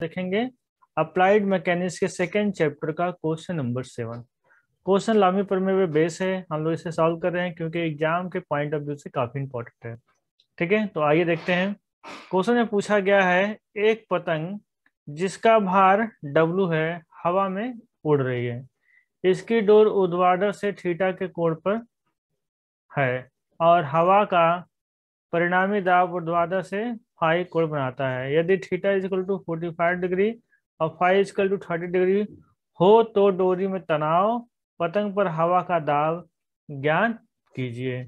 देखेंगे applied mechanics के second chapter का question number seven question Lami पर में बेस है हम लोग इसे सॉल्व कर रहे हैं क्योंकि एग्जाम के पॉइंट ऑफ व्यू से काफी इंपॉर्टेंट है ठीक है तो आइए देखते हैं क्वेश्चन में पूछा गया है एक पतंग जिसका भार डब्लू है हवा में उड़ रही है इसकी डोर उद्वाडर से ठीटा के कोण पर है और हवा का परिणामी दाब उद्वाडर से फाइव कोण बनाता है यदि theta equal to forty five degree और five equal to thirty degree हो तो डोरी में तनाव पतंग पर हवा का दाब ज्ञान कीजिए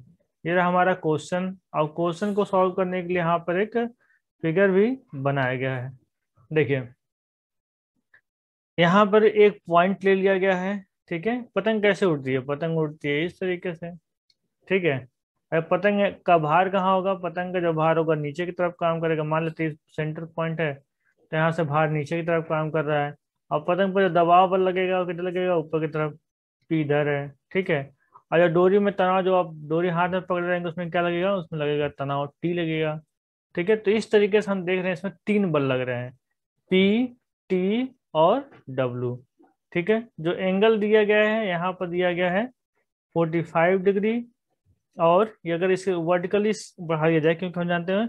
ये रहा हमारा क्वेश्चन और क्वेश्चन को सॉल्व करने के लिए यहाँ पर एक फिगर भी बनाया गया है देखिए यहाँ पर एक पॉइंट ले लिया गया है ठीक है पतंग कैसे उड़ती है पतंग उड़ती है इस तरीके से ठीक है पतंग का भार कहाँ होगा पतंग का जो भार होगा नीचे की तरफ काम करेगा मान लो तीस सेंटर पॉइंट है तो यहाँ से भार नीचे की तरफ काम कर रहा है और पतंग पर जो दबाव बल लगेगा वो किधर लगेगा ऊपर की तरफ पी इधर है ठीक है और जो डोरी में तनाव जो आप डोरी हाथ में पकड़ रहेंगे उसमें क्या लगेगा उसमें लगेगा तनाव टी लगेगा ठीक है तो इस तरीके से हम देख रहे हैं इसमें तीन बल लग रहे हैं पी टी और डब्लू ठीक है जो एंगल दिया गया है यहाँ पर दिया गया है 45 डिग्री और ये अगर इसे वर्टिकली बढ़ा दिया जाए क्योंकि हम जानते हैं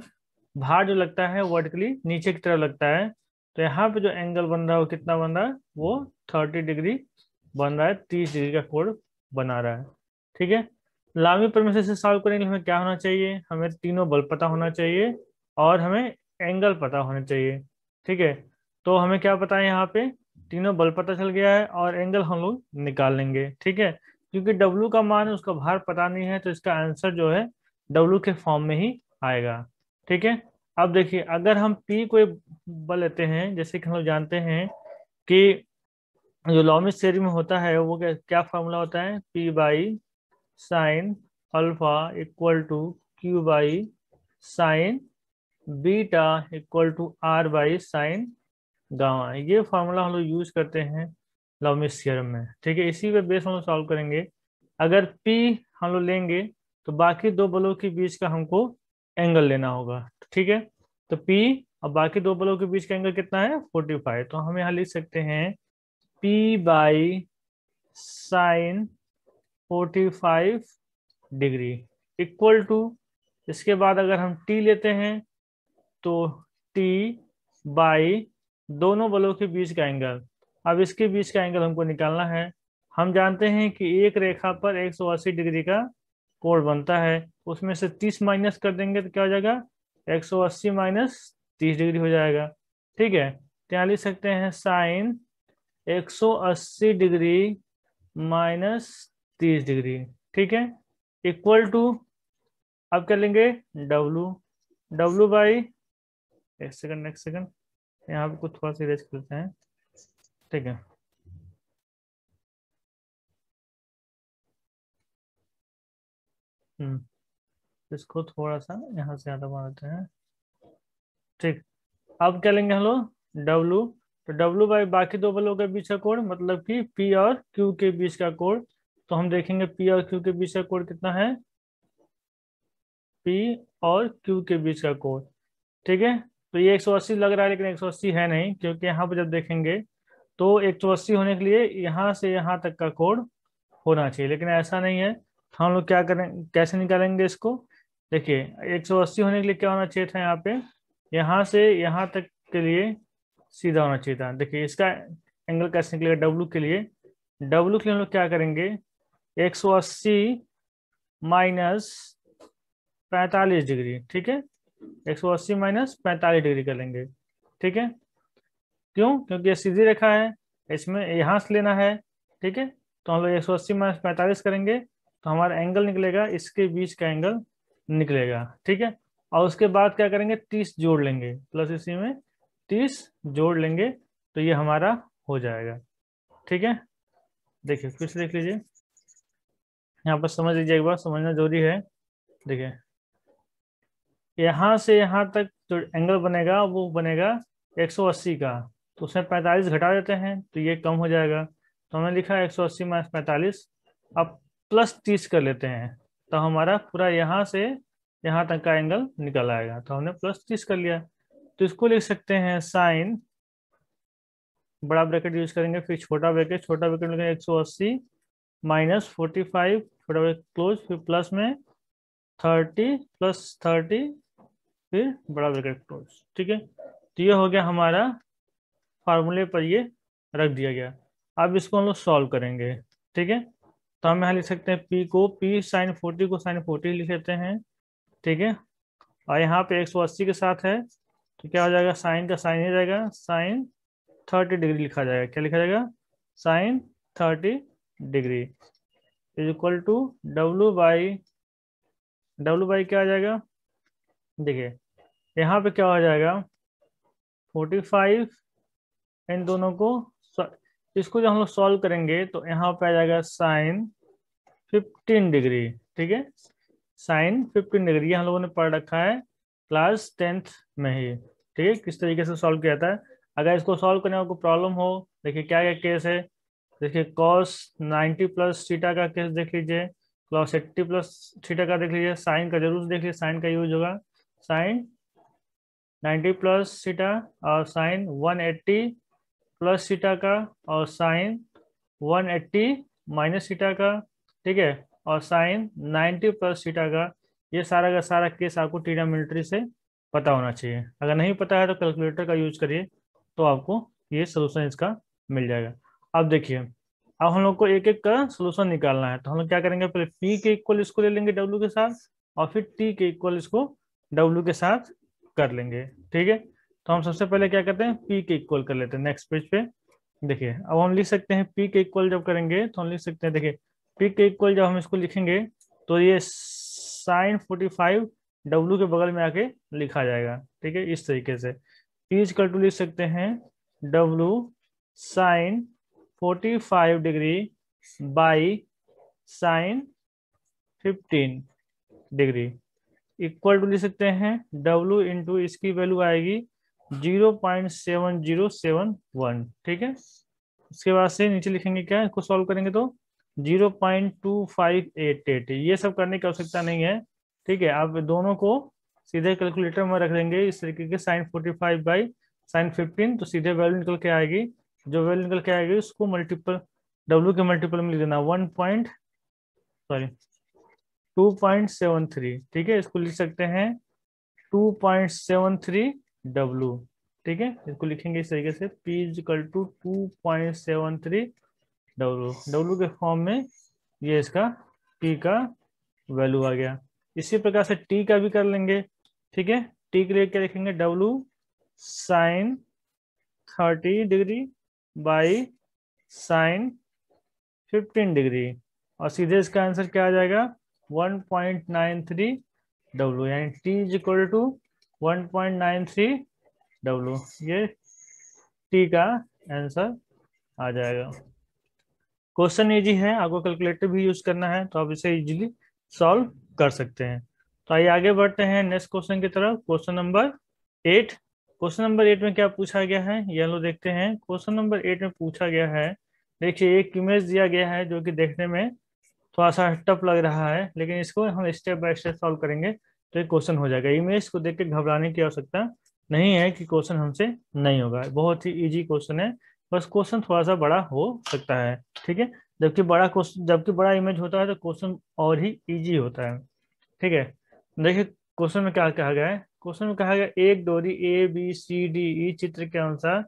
भार जो लगता है वर्टिकली नीचे की तरफ लगता है तो यहाँ पे जो एंगल बन रहा है वो कितना बन रहा है वो थर्टी डिग्री बन रहा है तीस डिग्री का कोड बना रहा है ठीक है लामी परमेश्वर से सॉल्व करेंगे हमें क्या होना चाहिए हमें तीनों बल पता होना चाहिए और हमें एंगल पता होना चाहिए ठीक है तो हमें क्या पता है यहाँ पे तीनों बल पता चल गया है और एंगल हम लोग निकाल लेंगे ठीक है क्योंकि डब्लू का मान उसका भार पता नहीं है तो इसका आंसर जो है डब्लू के फॉर्म में ही आएगा ठीक है अब देखिए अगर हम पी को बल लेते हैं जैसे कि हम लोग जानते हैं कि जो लॉमिस थेरी में होता है वो क्या फॉर्मूला होता है P by sine alpha equal to Q by sine beta equal to R by sine gamma ये फॉर्मूला हम लोग यूज करते हैं लवमिस थ्योरम में ठीक है इसी पे बेस हम लोग सॉल्व करेंगे अगर P हम लोग लेंगे तो बाकी दो बलों के बीच का हमको एंगल लेना होगा ठीक है तो P और बाकी दो बलों के बीच का एंगल कितना है फोर्टी फाइव तो हम यहाँ लिख सकते हैं P by sine forty five degree equal to इसके बाद अगर हम T लेते हैं तो T बाई दोनों बलों के बीच का एंगल अब इसके बीच का एंगल हमको निकालना है हम जानते हैं कि एक रेखा पर 180 डिग्री का कोण बनता है उसमें से 30 माइनस कर देंगे तो क्या हो जाएगा 180 माइनस 30 डिग्री हो जाएगा ठीक है तो यहाँ लिख सकते हैं साइन 180 डिग्री माइनस 30 डिग्री ठीक है इक्वल टू अब क्या लेंगे डब्लू डब्लू बाई एक सेकंड एक सेकंड यहाँ पर कुछ थोड़ा सा इरेज करते हैं ठीक है हम्म इसको थोड़ा सा यहाँ से ज़्यादा बनाते हैं ठीक अब क्या लेंगे हेलो डब्लू तो डब्लू बाई बाकी दो बलों के बीच का कोड मतलब कि पी और क्यू के बीच का कोड तो हम देखेंगे पी और क्यू के बीच का कोड कितना है पी और क्यू के बीच का कोड ठीक है तो ये 180 लग रहा है लेकिन 180 है नहीं क्योंकि यहाँ पर जब देखेंगे तो एक तो होने के लिए यहाँ से यहाँ तक का कोड होना चाहिए लेकिन ऐसा नहीं है तो हम लोग क्या करें कैसे निकालेंगे इसको देखिए 180 होने के लिए क्या होना चाहिए था यहाँ पे यहाँ से यहाँ तक के लिए सीधा होना चाहिए था देखिए इसका एंगल कैसे निकलेगा डब्लू के लिए डब्लू के लिए हम लोग क्या करेंगे 180 माइनस पैंतालीस डिग्री ठीक है 180 माइनस पैंतालीस डिग्री कर लेंगे ठीक है क्यों क्योंकि ये सीधी रेखा है इसमें यहाँ से लेना है ठीक है तो हम लोग एक सौ अस्सी माइनस पैंतालीस करेंगे तो हमारा एंगल निकलेगा इसके बीच का एंगल निकलेगा ठीक है और उसके बाद क्या करेंगे तीस जोड़ लेंगे प्लस इसी में तीस जोड़ लेंगे तो ये हमारा हो जाएगा ठीक है देखिए फिर से देख लीजिए यहाँ पर समझ लीजिए एक बार समझना जरूरी है देखिए यहाँ से यहाँ तक जो एंगल बनेगा वो बनेगा 180 का तो उसमें पैंतालीस घटा देते हैं तो ये कम हो जाएगा तो हमने लिखा एक सौ अस्सी माइनस पैंतालीस अब प्लस तीस कर लेते हैं तो हमारा पूरा यहाँ से यहाँ तक का एंगल निकल आएगा तो हमने प्लस तीस कर लिया तो इसको लिख सकते हैं साइन बड़ा ब्रैकेट यूज करेंगे फिर छोटा ब्रैकेट छोटा ब्रैकेट लिखेंगे एक सौ अस्सी माइनस फोर्टी फाइव छोटा ब्रैकेट क्लोज फिर प्लस में थर्टी प्लस थर्टी फिर बड़ा ब्रैकेट क्लोज ठीक है तो ये हो गया हमारा फार्मूले पर ये रख दिया गया अब इसको हम लोग सॉल्व करेंगे ठीक है तो हम यहाँ लिख सकते हैं पी को पी साइन फोर्टी को साइन फोर्टी लिख लेते हैं ठीक है और यहाँ पे एक सौ अस्सी के साथ है तो क्या हो जाएगा साइन का साइन ही रहेगा साइन थर्टी डिग्री लिखा जाएगा क्या लिखा जाएगा sine thirty degree is equal to W by W by क्या आ जाएगा देखिए यहाँ पे क्या हो जाएगा फोर्टी फाइव इन दोनों को इसको जब हम लोग सॉल्व करेंगे तो यहाँ पे आ जाएगा साइन 15 डिग्री ठीक है साइन 15 डिग्री ये हम लोगों ने पढ़ रखा है क्लास टेंथ में ही ठीक है किस तरीके से सॉल्व किया जाता है अगर इसको सॉल्व करने में कोई प्रॉब्लम हो देखिए क्या क्या केस है देखिए कॉस 90 प्लस थीटा का केस देख लीजिए कॉस 80 प्लस थीटा का देख लीजिए साइन का जरूर देख लीजिए साइन का यूज होगा साइन 90 प्लस सीटा और साइन 180 प्लस सीटा का और साइन 180 माइनस सीटा का ठीक है और साइन 90 प्लस सीटा का ये सारा का सारा केस आपको टीडामिलिट्री से पता होना चाहिए अगर नहीं पता है तो कैलकुलेटर का यूज करिए तो आपको ये सोल्यूशन इसका मिल जाएगा अब देखिए अब हम लोग को एक एक का सोल्यूशन निकालना है तो हम लोग क्या करेंगे पहले पी के इक्वल इसको ले लेंगे डब्ल्यू के साथ और फिर टी के इक्वल इसको डब्ल्यू के साथ कर लेंगे ठीक है तो हम सबसे पहले क्या करते हैं पी के इक्वल कर लेते हैं नेक्स्ट पेज पे देखिए अब हम लिख सकते हैं पी के इक्वल जब करेंगे तो हम लिख सकते हैं देखिए पी के इक्वल जब हम इसको लिखेंगे तो ये साइन फोर्टी फाइव डब्लू के बगल में आके लिखा जाएगा ठीक है इस तरीके से पी कल टू लिख सकते हैं W sine forty five degree by sine fifteen degree equal to लिख सकते हैं डब्लू इंटू इसकी वैल्यू आएगी zero point seven zero seven one ठीक है उसके बाद से नीचे लिखेंगे क्या इसको सॉल्व करेंगे तो zero point two five eight eight ये सब करने की आवश्यकता नहीं है ठीक है आप दोनों को सीधे कैलकुलेटर में रख देंगे इस तरीके के sine forty five by sine fifteen तो सीधे वैल्यू निकल के आएगी जो वैल्यू निकल के आएगी उसको मल्टीपल डब्ल्यू के मल्टीपल में लिख देना one point sorry two point seven three ठीक है इसको लिख सकते हैं two point seven three W ठीक है इसको लिखेंगे इस तरीके से P equal to two point seven three W W के फॉर्म में ये इसका टी का वैल्यू आ गया इसी प्रकार से टी का भी कर लेंगे ठीक है टी के लिए क्या लिखेंगे W sine thirty degree by sine fifteen degree और सीधे इसका आंसर क्या आ जाएगा one point nine three W यानी T is equal to 1.93 W ये टी का आंसर आ जाएगा क्वेश्चन जी है आपको कैलकुलेटर भी यूज करना है तो आप इसे इजीली सॉल्व कर सकते हैं तो आइए आगे बढ़ते हैं नेक्स्ट क्वेश्चन की तरफ question number eight question number eight में क्या पूछा गया है ये लोग देखते हैं क्वेश्चन नंबर एट में पूछा गया है देखिए एक इमेज दिया गया है जो कि देखने में थोड़ा सा टफ लग रहा है लेकिन इसको हम स्टेप बाय स्टेप सॉल्व करेंगे तो ये क्वेश्चन हो जाएगा इमेज को देख के घबराने की आवश्यकता नहीं है कि क्वेश्चन हमसे नहीं होगा बहुत ही इजी क्वेश्चन है बस क्वेश्चन थोड़ा सा बड़ा हो सकता है ठीक है जबकि बड़ा क्वेश्चन जबकि बड़ा इमेज होता है तो क्वेश्चन और ही इजी होता है ठीक है देखिए क्वेश्चन में क्या कहा गया है क्वेश्चन में कहा गया एक डोरी A B C D E चित्र के अनुसार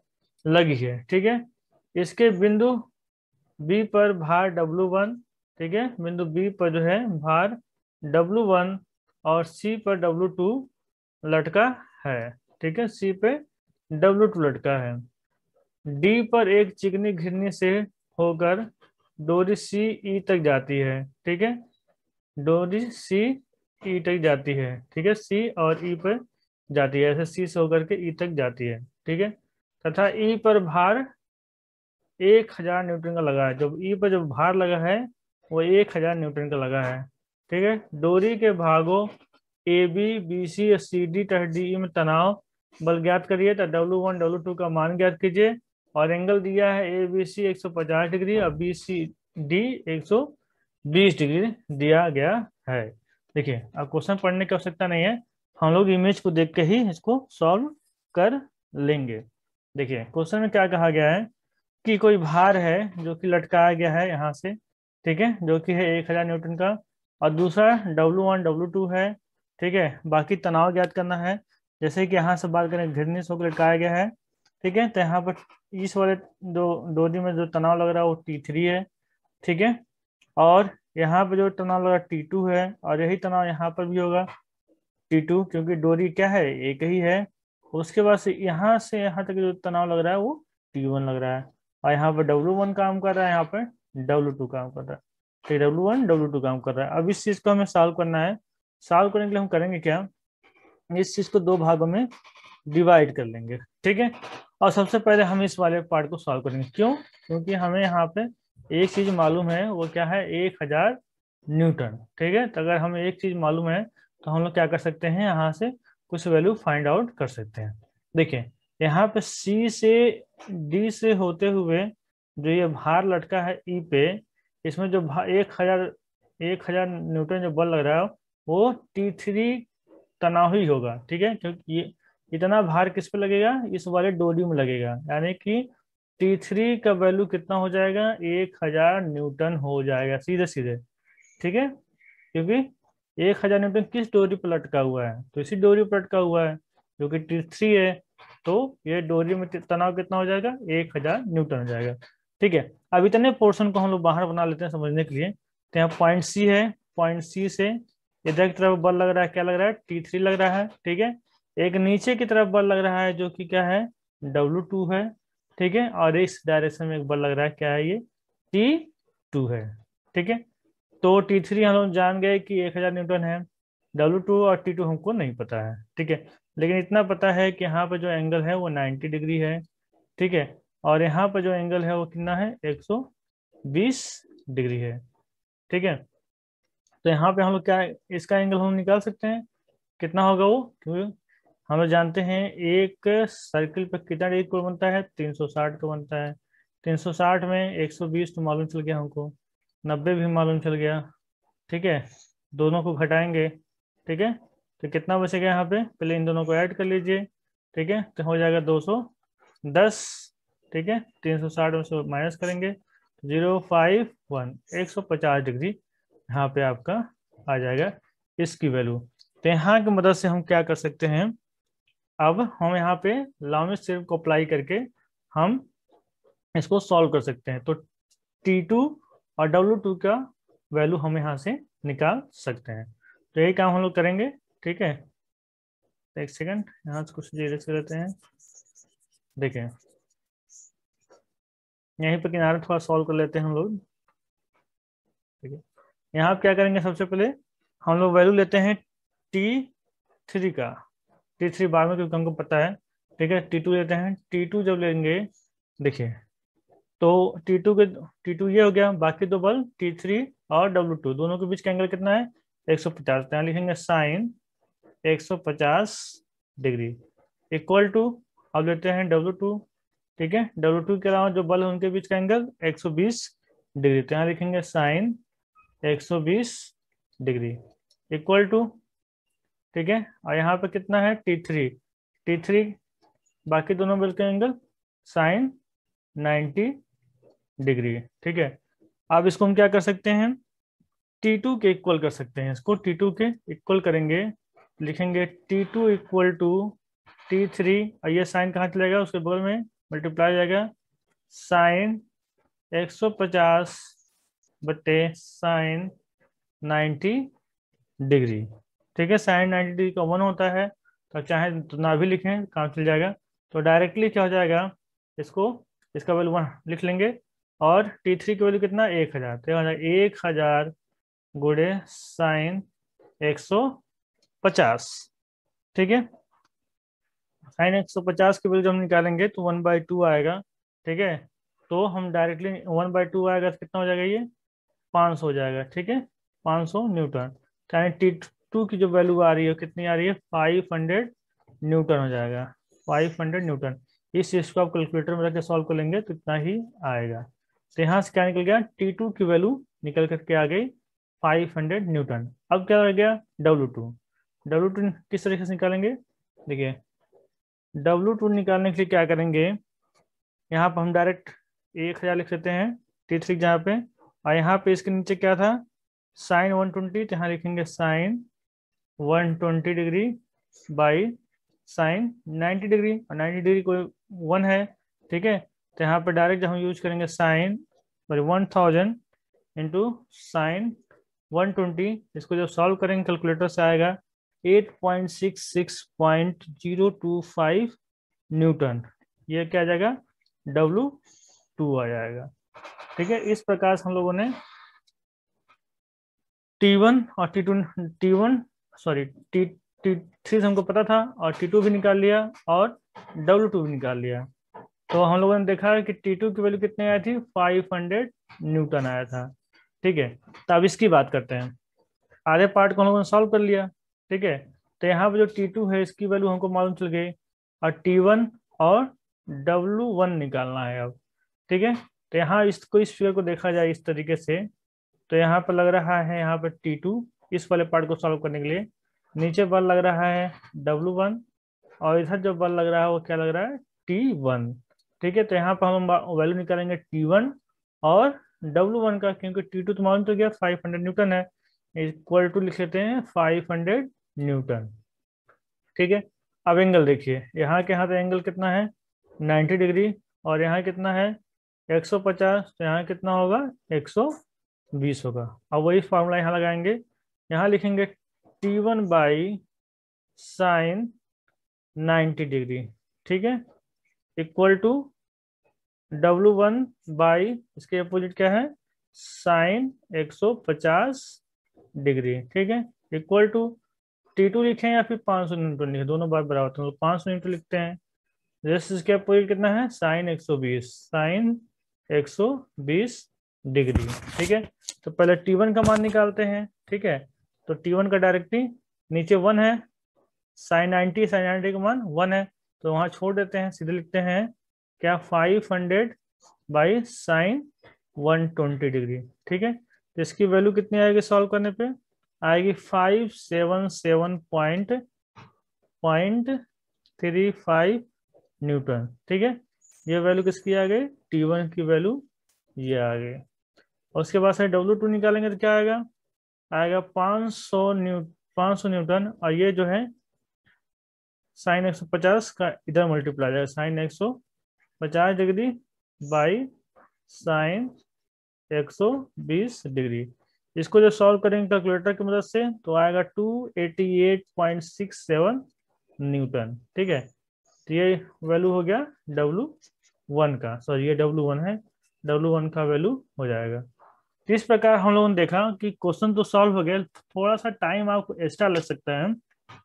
लगी है ठीक है इसके बिंदु बी पर भार डब्लू वन ठीक है बिंदु बी पर जो है भार डब्लू वन और सी पर डब्लू टू लटका है ठीक है सी पे डब्लू टू लटका है डी पर एक चिकनी घिरनी से होकर डोरी सी ई e तक जाती है ठीक है डोरी सी ई e तक जाती है ठीक है सी और ई e पर जाती है ऐसे सी से होकर के ई तक जाती है ठीक है तथा ई पर भार एक हजार न्यूट्रन का लगा है जब ई पर जो भार लगा है वो एक हजार न्यूट्रन का लगा है ठीक है डोरी के भागों A B B C C D तथा डी में तनाव बल ज्ञात करिए तो डब्ल्यू वन डब्ल्यू टू का मान ज्ञात कीजिए और एंगल दिया है ए बी सी एक सौ पचास डिग्री और बी सी डी एक सौ बीस डिग्री दिया गया है देखिए अब क्वेश्चन पढ़ने की आवश्यकता नहीं है हम लोग इमेज को देख के ही इसको सॉल्व कर लेंगे देखिए क्वेश्चन में क्या कहा गया है कि कोई भार है जो कि लटकाया गया है यहाँ से ठीक है जो कि है एक हजार न्यूटन का और दूसरा डब्लू वन डब्लू टू है ठीक है बाकी तनाव ज्ञात करना है जैसे कि यहाँ से बात करें घृणी सोक लटकाया गया है ठीक है तो यहाँ पर इस वाले दो डोरी में जो तनाव लग रहा है वो टी थ्री है ठीक है और यहाँ पर जो तनाव लग रहा है टी टू है और यही तनाव यहाँ पर भी होगा टी टू क्योंकि डोरी क्या है एक ही है उसके बाद से यहाँ से यहाँ तक जो तनाव लग रहा है वो टी वन लग रहा है और यहाँ पर डब्लू वन काम कर रहा है यहाँ पर डब्लू टू काम कर रहा है ये डब्ल्यू वन डब्ल्यू टू काम कर रहा है अब इस चीज को हमें सॉल्व करना है सॉल्व करने के लिए हम करेंगे क्या इस चीज को दो भागों में डिवाइड कर लेंगे ठीक है और सबसे पहले हम इस वाले पार्ट को सॉल्व करेंगे क्यों क्योंकि हमें यहाँ पे एक चीज मालूम है वो क्या है एक हजार न्यूटन ठीक है तो अगर हमें एक चीज मालूम है तो हम लोग क्या कर सकते हैं यहाँ से कुछ वैल्यू फाइंड आउट कर सकते हैं देखिये यहाँ पे सी से डी से होते हुए जो ये भार लटका है ई e पे इसमें जो एक हजार एक हजार न्यूटन जो बल लग रहा है वो टी थ्री तनाव ही होगा ठीक है क्योंकि ये इतना भार किस पे लगेगा इस वाले डोरी में लगेगा यानी कि टी थ्री का वैल्यू कितना हो जाएगा एक हजार न्यूटन हो जाएगा सीधे सीधे ठीक है क्योंकि एक हजार न्यूटन किस डोरी पर लटका हुआ है तो इसी डोरी पर लटका हुआ है जो कि टी थ्री है तो ये डोरी में तनाव कितना हो जाएगा एक हजार न्यूटन हो जाएगा ठीक है अब इतने पोर्शन को हम लोग बाहर बना लेते हैं समझने के लिए तो यहाँ पॉइंट सी है पॉइंट सी से इधर की तरफ बल लग रहा है क्या लग रहा है टी थ्री लग रहा है ठीक है एक नीचे की तरफ बल लग रहा है जो कि क्या है डब्लू टू है ठीक है और इस डायरेक्शन में एक बल लग रहा है क्या है ये टी टू है ठीक है तो टी थ्री हम लोग जान गए कि एक हजार न्यूटन है डब्लू टू और टी टू हमको नहीं पता है ठीक है लेकिन इतना पता है कि यहाँ पे जो एंगल है वो नाइन्टी डिग्री है ठीक है और यहाँ पर जो एंगल है वो कितना है 120 डिग्री है ठीक है तो यहाँ पे हम लोग क्या इसका एंगल हम निकाल सकते हैं कितना होगा वो क्योंकि हम लोग जानते हैं एक सर्किल पर कितना डिग्री कोण बनता है 360 का बनता है 360 में 120 तो मालूम चल गया हमको 90 भी मालूम चल गया ठीक है दोनों को घटाएंगे ठीक है तो कितना बचेगा यहाँ पे पहले इन दोनों को ऐड कर लीजिए ठीक है तो हो जाएगा 210 ठीक है तीन सौ साठ में से माइनस करेंगे जीरो फाइव वन एक सौ पचास डिग्री यहाँ पे आपका आ जाएगा इसकी वैल्यू तो यहाँ की मदद से हम क्या कर सकते हैं अब हम यहाँ पे लामिस सिर्फ को अप्लाई करके हम इसको सॉल्व कर सकते हैं तो टी टू और डब्ल्यू टू का वैल्यू हम यहाँ से निकाल सकते हैं तो यही काम हम लोग करेंगे ठीक है एक सेकंड यहाँ से कुछ देर से रहते हैं देखें यहीं पे किनारे थोड़ा सॉल्व कर लेते हैं हम लोग ठीक है यहाँ क्या करेंगे सबसे पहले हम लोग वैल्यू लेते हैं टी थ्री का टी थ्री बार में क्योंकि हमको पता है ठीक है टी टू लेते हैं टी टू जब लेंगे देखिए तो टी टू के टी टू ये हो गया बाकी दो बल टी थ्री और डब्ल्यू टू दोनों के बीच का एंगल कितना है एक सौ पचास तो यहाँ लिखेंगे साइन एक सौ पचास डिग्री इक्वल टू अब लेते हैं डब्ल्यू टू ठीक है डब्ल्यू टू के अलावा जो बल है उनके बीच का एंगल 120 डिग्री तो यहाँ लिखेंगे साइन 120 डिग्री इक्वल टू ठीक है और यहाँ पे कितना है टी थ्री टी थ्री बाकी दोनों बल के एंगल साइन 90 डिग्री ठीक है अब इसको हम क्या कर सकते हैं टी टू के इक्वल कर सकते हैं इसको टी टू के इक्वल करेंगे लिखेंगे T two equal to T three और ये साइन कहाँ चलेगा उसके बगल में मल्टीप्लाई जाएगा साइन 150 बटे साइन 90 डिग्री ठीक है साइन 90 डिग्री का वन होता है तो चाहे तो ना भी लिखें काम चल जाएगा तो डायरेक्टली क्या हो जाएगा इसको इसका वैल्यू वन लिख लेंगे और टी थ्री का वैल्यू कितना एक हज़ार तो हजार एक हज़ार गुड़े साइन एक सौ पचास ठीक है साइन एक सौ पचास के वैल्यू जब हम निकालेंगे तो वन बाई टू आएगा ठीक है तो हम डायरेक्टली वन बाई टू आएगा तो कितना हो जाएगा ये पाँच सौ हो जाएगा ठीक है पाँच सौ न्यूटन यानी टी टू की जो वैल्यू आ रही है कितनी आ रही है फाइव हंड्रेड न्यूटन हो जाएगा फाइव हंड्रेड न्यूटन इस चीज़ को आप कैलकुलेटर में रखकर सॉल्व कर लेंगे तो इतना ही आएगा तो यहाँ से क्या निकल गया टी टू की वैल्यू निकल करके आ गई फाइव हंड्रेड न्यूटन अब क्या रह गया डब्ल्यू टू डब्ल्यू टू किस तरीके से निकालेंगे देखिए डब्लू टू निकालने के लिए क्या करेंगे यहाँ पर हम डायरेक्ट एक हज़ार लिख लेते हैं टी थ्री जहाँ पे और यहाँ पे इसके नीचे क्या था साइन वन ट्वेंटी तो यहाँ लिखेंगे sine one twenty degree by sine ninety degree और नाइन्टी डिग्री कोई वन है ठीक है तो यहाँ पे डायरेक्ट हम यूज करेंगे sine sorry one thousand into sine one twenty इसको जब सॉल्व करेंगे कैलकुलेटर से आएगा 8.66.025 न्यूटन ये क्या आ जाएगा डब्लू टू आ जाएगा ठीक है इस प्रकार से हम लोगों ने T1 और T2 T1 sorry T T three से हमको पता था और टी टू भी निकाल लिया और W2 टू भी निकाल लिया तो हम लोगों ने देखा कि टी टू की वैल्यू कितनी आई थी फाइव हंड्रेड न्यूटन आया था ठीक है तो अब इसकी बात करते हैं आधे पार्ट को हम लोगों ने सॉल्व कर लिया ठीक है तो यहाँ पे जो टी टू है इसकी वैल्यू हमको मालूम चल गई और टी वन और डब्लू वन निकालना है अब ठीक है तो यहाँ इसको इस फिगर को देखा जाए इस तरीके से तो यहाँ पर लग रहा है यहाँ पर टी टू इस वाले पार्ट को सॉल्व करने के लिए नीचे बल लग रहा है डब्लू वन और इधर जो बल लग रहा है वो क्या लग रहा है टी वन ठीक है तो यहाँ पर हम वैल्यू निकालेंगे टी वन और डब्लू वन का क्योंकि टी टू तो मालूम तो गया फाइव हंड्रेड न्यूटन है इक्वल टू लिख लेते हैं फाइव हंड्रेड न्यूटन ठीक है अब एंगल देखिए यहाँ के यहाँ पे तो एंगल कितना है 90 डिग्री और यहाँ कितना है 150 तो यहाँ कितना होगा 120 होगा अब वही फार्मूला यहाँ लगाएंगे यहाँ लिखेंगे T one by sine ninety degree ठीक है equal to W one by इसके अपोजिट क्या है साइन 150 डिग्री ठीक है इक्वल टू फिफ्टी टू लिखे या फिर पांच सौ न्यूटन लिखे दोनों बार बराबर तो पाँच सौ न्यूटन लिखते हैं जस्ट इसके अपोजिट कितना है साइन एक सौ बीस साइन एक सौ बीस डिग्री ठीक है तो पहले टी वन का मान निकालते हैं ठीक है तो टी वन का डायरेक्टली नीचे वन है साइन नाइनटी साइन नाइनटी का मान वन है तो वहां छोड़ देते हैं सीधे लिखते हैं क्या five hundred by sine one twenty degree ठीक है तो इसकी वैल्यू कितनी आएगी सॉल्व करने पे आएगी five seven seven point point three five newton ठीक है ये वैल्यू किसकी आ गई टी वन की वैल्यू ये आ गई और उसके बाद से डब्ल्यू टू निकालेंगे तो क्या आएगा आएगा पाँच सौ न्यू पाँच सौ न्यूटन और ये जो है साइन एक सौ पचास का इधर मल्टीप्लाई जाएगा साइन एक सौ पचास डिग्री बाई साइन एक सौ बीस डिग्री इसको जो सॉल्व करेंगे कैलकुलेटर की मदद से तो आएगा 288.67 न्यूटन ठीक है तो ये वैल्यू हो गया डब्लू वन का सॉरी ये डब्लू वन है डब्लू वन का वैल्यू हो जाएगा इस प्रकार हम लोगों ने देखा कि क्वेश्चन तो सॉल्व हो गया थोड़ा सा टाइम आपको एक्स्ट्रा लग सकता है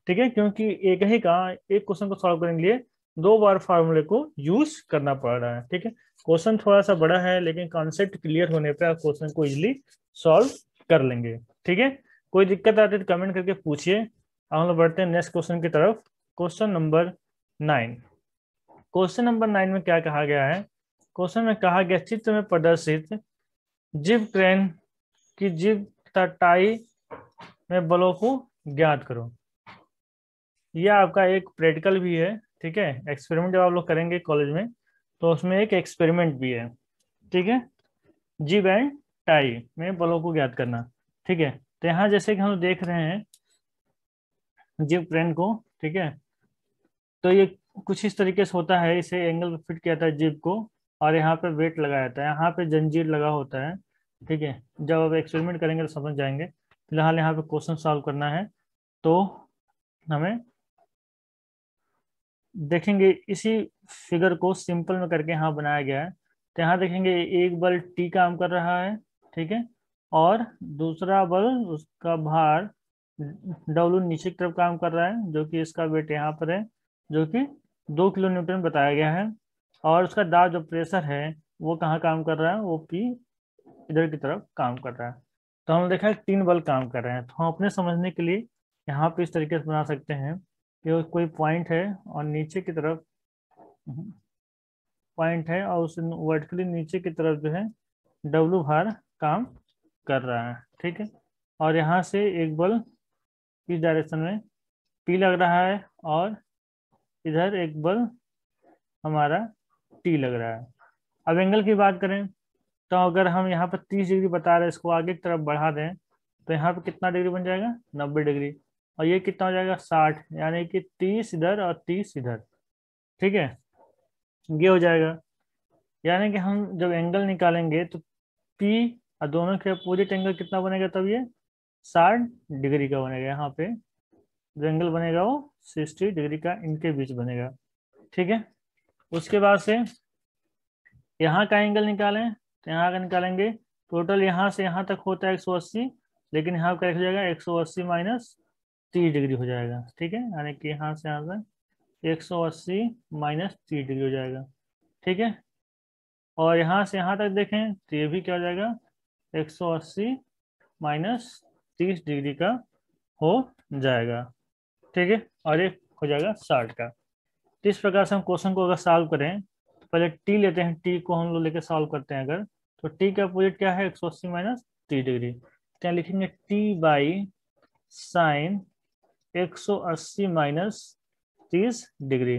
ठीक है क्योंकि एक ही का एक क्वेश्चन को सॉल्व करने के लिए दो बार फार्मूले को यूज करना पड़ रहा है ठीक है क्वेश्चन थोड़ा सा बड़ा है लेकिन कॉन्सेप्ट क्लियर होने पर आप क्वेश्चन को इजिली सॉल्व कर लेंगे ठीक है कोई दिक्कत आती है तो कमेंट करके पूछिए अब हम लोग बढ़ते हैं नेक्स्ट क्वेश्चन की तरफ question number nine question number nine में क्या कहा गया है क्वेश्चन में कहा गया चित्र में प्रदर्शित जीव क्रेन की जीव तटाई में बलों को ज्ञात करो यह आपका एक प्रैक्टिकल भी है ठीक है एक्सपेरिमेंट जब आप लोग करेंगे कॉलेज में तो उसमें एक एक्सपेरिमेंट भी है ठीक है जीव एंड टाई में बलों को ज्ञात करना ठीक है तो यहाँ जैसे कि हम देख रहे हैं जीव क्रेन को ठीक है तो ये कुछ इस तरीके से होता है इसे एंगल फिट किया जाता है जीप को और यहाँ पे वेट लगाया जाता है यहाँ पे जंजीर लगा होता है ठीक है जब आप एक्सपेरिमेंट करेंगे तो समझ जाएंगे फिलहाल यहाँ पे क्वेश्चन सॉल्व करना है तो हमें देखेंगे इसी फिगर को सिंपल में करके यहाँ बनाया गया है तो यहाँ देखेंगे एक बल टी काम कर रहा है ठीक है और दूसरा बल उसका भार डब्लू नीचे की तरफ काम कर रहा है जो कि इसका वेट यहाँ पर है जो कि दो किलो न्यूटन बताया गया है और उसका दाब जो प्रेशर है वो कहाँ काम कर रहा है वो पी इधर की तरफ काम कर रहा है तो हमने देखा है तीन बल काम कर रहे हैं तो हम अपने समझने के लिए यहाँ पे इस तरीके से बना सकते हैं कि कोई पॉइंट है और नीचे की तरफ पॉइंट है और उस वर्टिकली नीचे की तरफ जो है डब्लू भार काम कर रहा है ठीक है और यहाँ से एक बल इस डायरेक्शन में पी लग रहा है और इधर एक बल हमारा टी लग रहा है अब एंगल की बात करें तो अगर हम यहाँ पर 30 डिग्री बता रहे हैं इसको आगे की तरफ बढ़ा दें तो यहाँ पर कितना डिग्री बन जाएगा 90 डिग्री और ये कितना हो जाएगा 60 यानी कि 30 इधर और 30 इधर ठीक है ये हो जाएगा यानी कि हम जब एंगल निकालेंगे तो पी और दोनों के अपोजिट एंगल कितना बनेगा तब ये साठ डिग्री का बनेगा यहाँ पे जो एंगल बनेगा वो सिक्सटी डिग्री का इनके बीच बनेगा ठीक है उसके बाद से यहाँ का एंगल निकालें तो यहाँ का निकालेंगे टोटल यहाँ से यहाँ तक होता है अस्सी लेकिन यहाँ का हो जाएगा अस्सी माइनस तीस डिग्री हो जाएगा ठीक है यानी कि यहाँ से यहाँ तक अस्सी माइनस तीस डिग्री हो जाएगा ठीक है और यहाँ से यहाँ तक देखें तो ये भी क्या हो जाएगा एक सौ अस्सी माइनस तीस डिग्री का हो जाएगा ठीक है और एक हो जाएगा साठ का तो इस प्रकार से हम क्वेश्चन को अगर सॉल्व करें तो पहले टी लेते हैं टी को हम लोग लेके सॉल्व करते हैं अगर तो टी का अपोजिट क्या है एक सौ अस्सी माइनस तीस डिग्री तो यहाँ लिखेंगे टी बाई साइन एक सौ अस्सी माइनस तीस डिग्री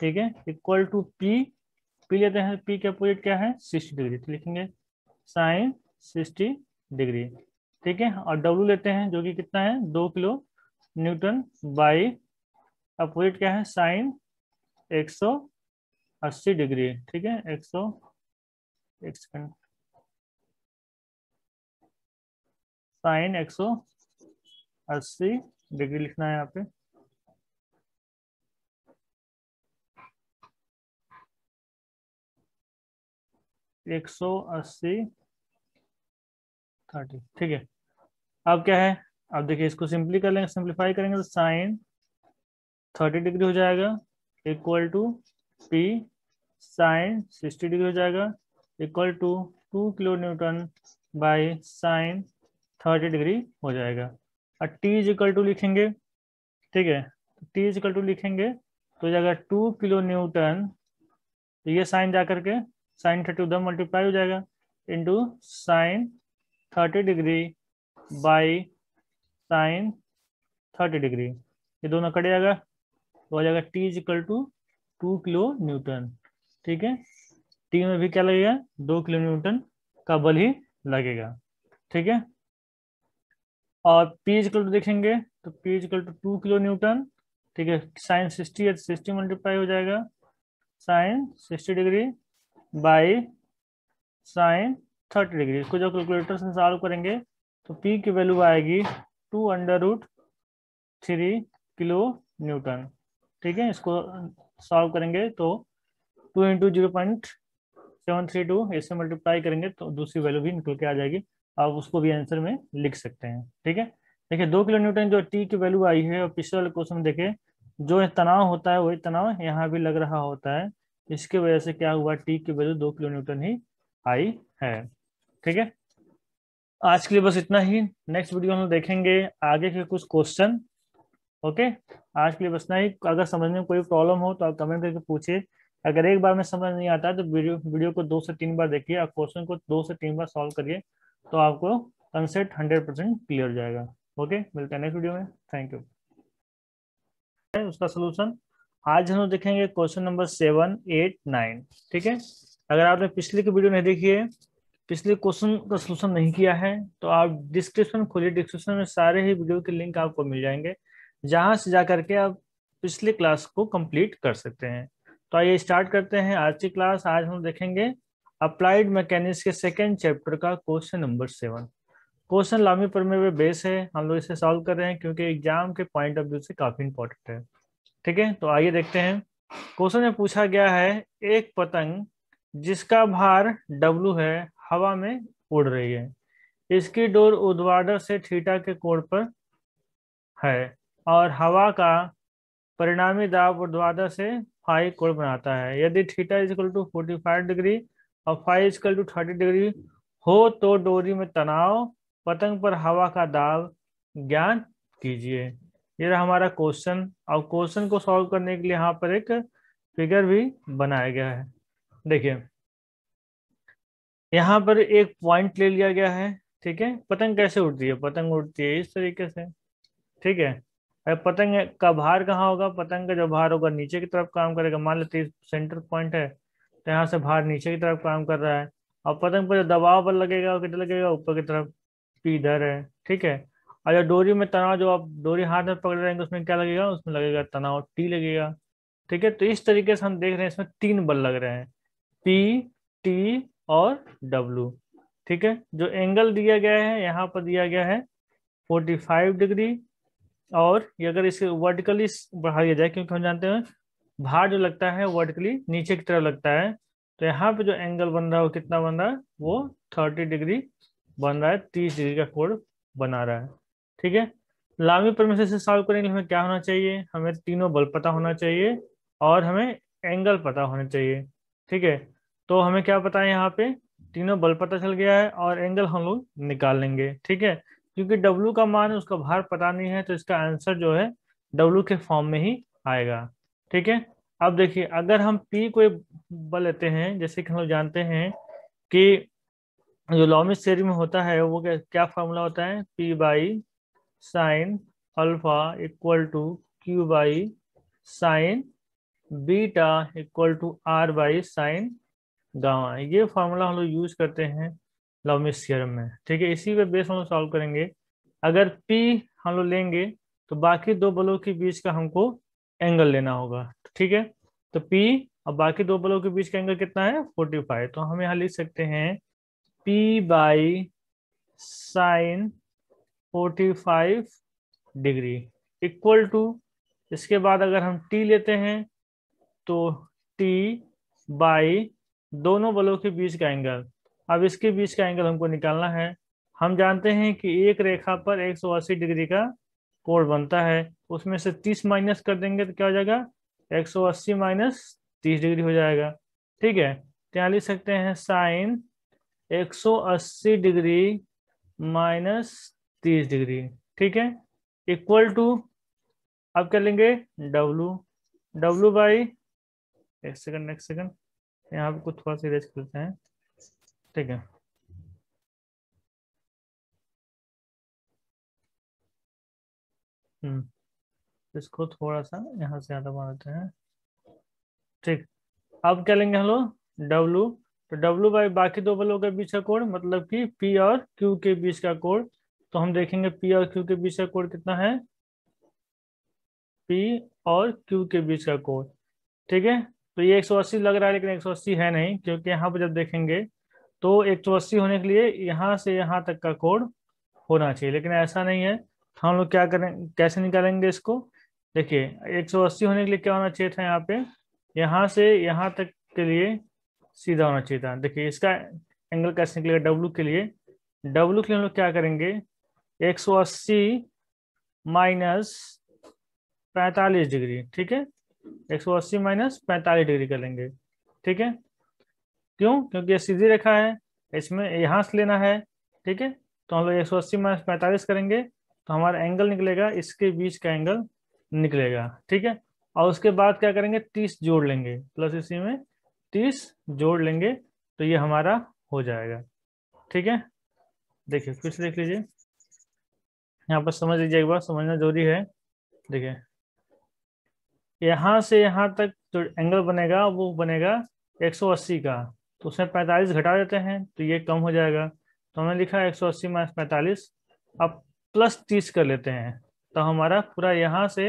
ठीक है इक्वल टू पी पी लेते हैं पी के अपोजिट क्या है सिक्सटी डिग्री तो लिखेंगे साइन सिक्सटी डिग्री ठीक है और W लेते हैं जो कि कितना है दो किलो न्यूटन बाई अपोजिट क्या है साइन 180 डिग्री ठीक है 100 एक सेकंड साइन अस्सी डिग्री लिखना है यहाँ पे एक सौ अस्सी थर्टी ठीक है अब क्या है अब देखिए इसको सिंपली कर लेंगे सिंप्लीफाई करेंगे तो साइन थर्टी डिग्री हो जाएगा equal to P sine sixty degree हो जाएगा equal to two kilo newton by sine thirty degree हो जाएगा और टी इज इक्वल टू लिखेंगे ठीक है टी इज इक्वल टू लिखेंगे तो जाएगा टू किलो न्यूटन ये साइन जा करके साइन थर्टी उधर मल्टीप्लाई हो जाएगा into sine thirty degree by sine thirty degree ये दोनों कट जाएगा तो आ जाएगा T equal to two kilo newton ठीक है टी में भी क्या लगेगा दो किलो न्यूटन का बल ही लगेगा ठीक है और पी इजकल टू देखेंगे तो P equal to two kilo newton ठीक है साइन सिक्सटी है सिक्सटी तो मल्टीप्लाई हो जाएगा sine sixty degree by sine thirty degree इसको जब कैलकुलेटर से सॉल्व करेंगे तो पी की वैल्यू आएगी two under root three kilo newton ठीक है इसको सॉल्व करेंगे तो two into zero point seven three two इससे मल्टीप्लाई करेंगे तो दूसरी वैल्यू भी निकल के आ जाएगी आप उसको भी आंसर में लिख सकते हैं ठीक है देखिए दो किलो न्यूटन जो टी की वैल्यू आई है और पिछले वाले क्वेश्चन में देखे जो तनाव होता है वही तनाव यहाँ भी लग रहा होता है इसके वजह से क्या हुआ टी की वैल्यू दो किलो न्यूटन ही आई है ठीक है आज के लिए बस इतना ही नेक्स्ट वीडियो हम देखेंगे आगे के कुछ क्वेश्चन ओके आज के लिए बस इतना ही अगर समझने में कोई प्रॉब्लम हो तो आप कमेंट करके पूछिए अगर एक बार में समझ नहीं आता तो वीडियो वीडियो को दो से तीन बार देखिए और क्वेश्चन को दो से तीन बार सॉल्व करिए तो आपको कंसेप्ट हंड्रेड परसेंट क्लियर जाएगा ओके मिलते हैं नेक्स्ट वीडियो में थैंक यू उसका सोल्यूशन आज हम देखेंगे question number seven eight nine ठीक है अगर आपने पिछले की वीडियो नहीं देखी है पिछले तो क्वेश्चन का सोल्यूशन नहीं किया है तो आप डिस्क्रिप्शन खोलिए डिस्क्रिप्शन में सारे ही वीडियो के लिंक आपको मिल जाएंगे जहां से जाकर के आप पिछले क्लास को कंप्लीट कर सकते हैं तो आइए स्टार्ट करते हैं आज की क्लास आज हम देखेंगे अप्लाइड मैकेनिक्स के सेकेंड चैप्टर का question number seven question Lami पर में बेस है हम लोग इसे सॉल्व कर रहे हैं क्योंकि एग्जाम के पॉइंट ऑफ व्यू से काफी इंपॉर्टेंट है ठीक है तो आइए देखते हैं क्वेश्चन में पूछा गया है एक पतंग जिसका भार डब्लू है हवा में उड़ रही है इसकी डोर उद्वाडर से थीटा के कोण पर है और हवा का परिणामी दाब उद्वाडर से फाइव कोण बनाता है यदि theta equal to forty five degree और five equal to thirty degree हो तो डोरी में तनाव पतंग पर हवा का दाब ज्ञान कीजिए ये रहा हमारा क्वेश्चन और क्वेश्चन को सॉल्व करने के लिए यहाँ पर एक फिगर भी बनाया गया है देखिए यहाँ पर एक पॉइंट ले लिया गया है ठीक है पतंग कैसे उड़ती है पतंग उड़ती है इस तरीके से ठीक है अरे पतंग का भार कहाँ होगा पतंग का जो भार होगा नीचे की तरफ काम करेगा मान लेते सेंटर पॉइंट है तो यहाँ से भार नीचे की तरफ काम कर रहा है और पतंग पर जो दबाव पर लगेगा वो कितना लगेगा ऊपर की तरफ इधर है ठीक है और जो डोरी में तनाव जो आप डोरी हाथ में पकड़ रहेंगे उसमें क्या लगेगा उसमें लगेगा तनाव टी लगेगा ठीक है तो इस तरीके से हम देख रहे हैं इसमें तीन बल लग रहे हैं पी टी और W ठीक है जो एंगल दिया गया है यहाँ पर दिया गया है 45 डिग्री और ये अगर इसे वर्टिकली बढ़ा दिया जाए क्योंकि हम जानते हैं भार जो लगता है वर्टिकली नीचे की तरफ लगता है तो यहाँ पे जो एंगल बन रहा है वो कितना बन रहा है वो 30 डिग्री बन रहा है 30 डिग्री का कोड बना रहा है ठीक है लामी परमेश से सॉल्व करेंगे हमें क्या होना चाहिए हमें तीनों बल पता होना चाहिए और हमें एंगल पता होना चाहिए ठीक है तो हमें क्या पता है यहाँ पे तीनों बल पता चल गया है और एंगल हम लोग निकाल लेंगे ठीक है क्योंकि W का मान है उसका भार पता नहीं है तो इसका आंसर जो है W के फॉर्म में ही आएगा ठीक है अब देखिए अगर हम P को बल लेते हैं जैसे कि हम लोग जानते हैं कि जो लॉमिस थेरी में होता है वो क्या क्या फॉर्मूला होता है P by sine alpha equal to Q by sine beta equal to R by sine gamma ये फार्मूला हम लोग यूज करते हैं लवमिस थियरम में ठीक है इसी पे बेस हम लोग सॉल्व करेंगे अगर पी हम लोग लेंगे तो बाकी दो बलों के बीच का हमको एंगल लेना होगा ठीक है तो पी और बाकी दो बलों के बीच का एंगल कितना है फोर्टी फाइव तो हम यहाँ लिख सकते हैं P by sine forty five degree equal to इसके बाद अगर हम टी लेते हैं तो टी बाई दोनों बलों के बीच का एंगल अब इसके बीच का एंगल हमको निकालना है हम जानते हैं कि एक रेखा पर एक सौ अस्सी डिग्री का कोण बनता है उसमें से तीस माइनस कर देंगे तो क्या हो जाएगा एक सौ अस्सी माइनस तीस डिग्री हो जाएगा ठीक है तो यहाँ लिख सकते हैं साइन एक सौ अस्सी डिग्री माइनस तीस डिग्री ठीक है इक्वल टू अब क्या लेंगे डब्लू डब्लू बाई एक सेकंड एक सेकंड यहाँ पे कुछ थोड़ा सा इरेज हैं ठीक है हम्म इसको थोड़ा सा यहाँ से ज़्यादा बनाते हैं ठीक अब क्या लेंगे हम लोग डब्लू तो डब्लू बाई बाकी दो बलों के बीच का कोण मतलब कि पी और क्यू के बीच का कोण तो हम देखेंगे पी और क्यू के बीच का कोण कितना है पी और क्यू के बीच का कोण ठीक है तो ये 180 लग रहा है लेकिन 180 है नहीं क्योंकि यहाँ पर जब देखेंगे तो 180 होने के लिए यहाँ से यहाँ तक का कोड होना चाहिए लेकिन ऐसा नहीं है तो हम लोग क्या करें कैसे निकालेंगे इसको देखिए 180 होने के लिए क्या होना चाहिए था यहाँ पे यहाँ से यहाँ तक के लिए सीधा होना चाहिए था देखिए इसका एंगल कैसे निकलेगा डब्लू के लिए डब्लू के लिए हम लोग क्या करेंगे अस्सी माइनस पैंतालीस डिग्री ठीक है एक सौ अस्सी माइनस पैंतालीस डिग्री करेंगे ठीक है क्यों क्योंकि ये सीधी रेखा है इसमें यहाँ से लेना है ठीक है तो हम लोग एक सौ अस्सी माइनस पैंतालीस करेंगे तो हमारा एंगल निकलेगा इसके बीच का एंगल निकलेगा ठीक है और उसके बाद क्या करेंगे तीस जोड़ लेंगे प्लस इसी में तीस जोड़ लेंगे तो ये हमारा हो जाएगा ठीक है देखिए फिर से देख लीजिए यहाँ पर समझ लीजिए एक बार समझना जरूरी है देखिए यहाँ से यहाँ तक जो एंगल बनेगा वो बनेगा 180 का तो उसमें 45 घटा देते हैं तो ये कम हो जाएगा तो हमने लिखा 180 सौ अस्सी माइनस पैंतालीस अब प्लस 30 कर लेते हैं तो हमारा पूरा यहाँ से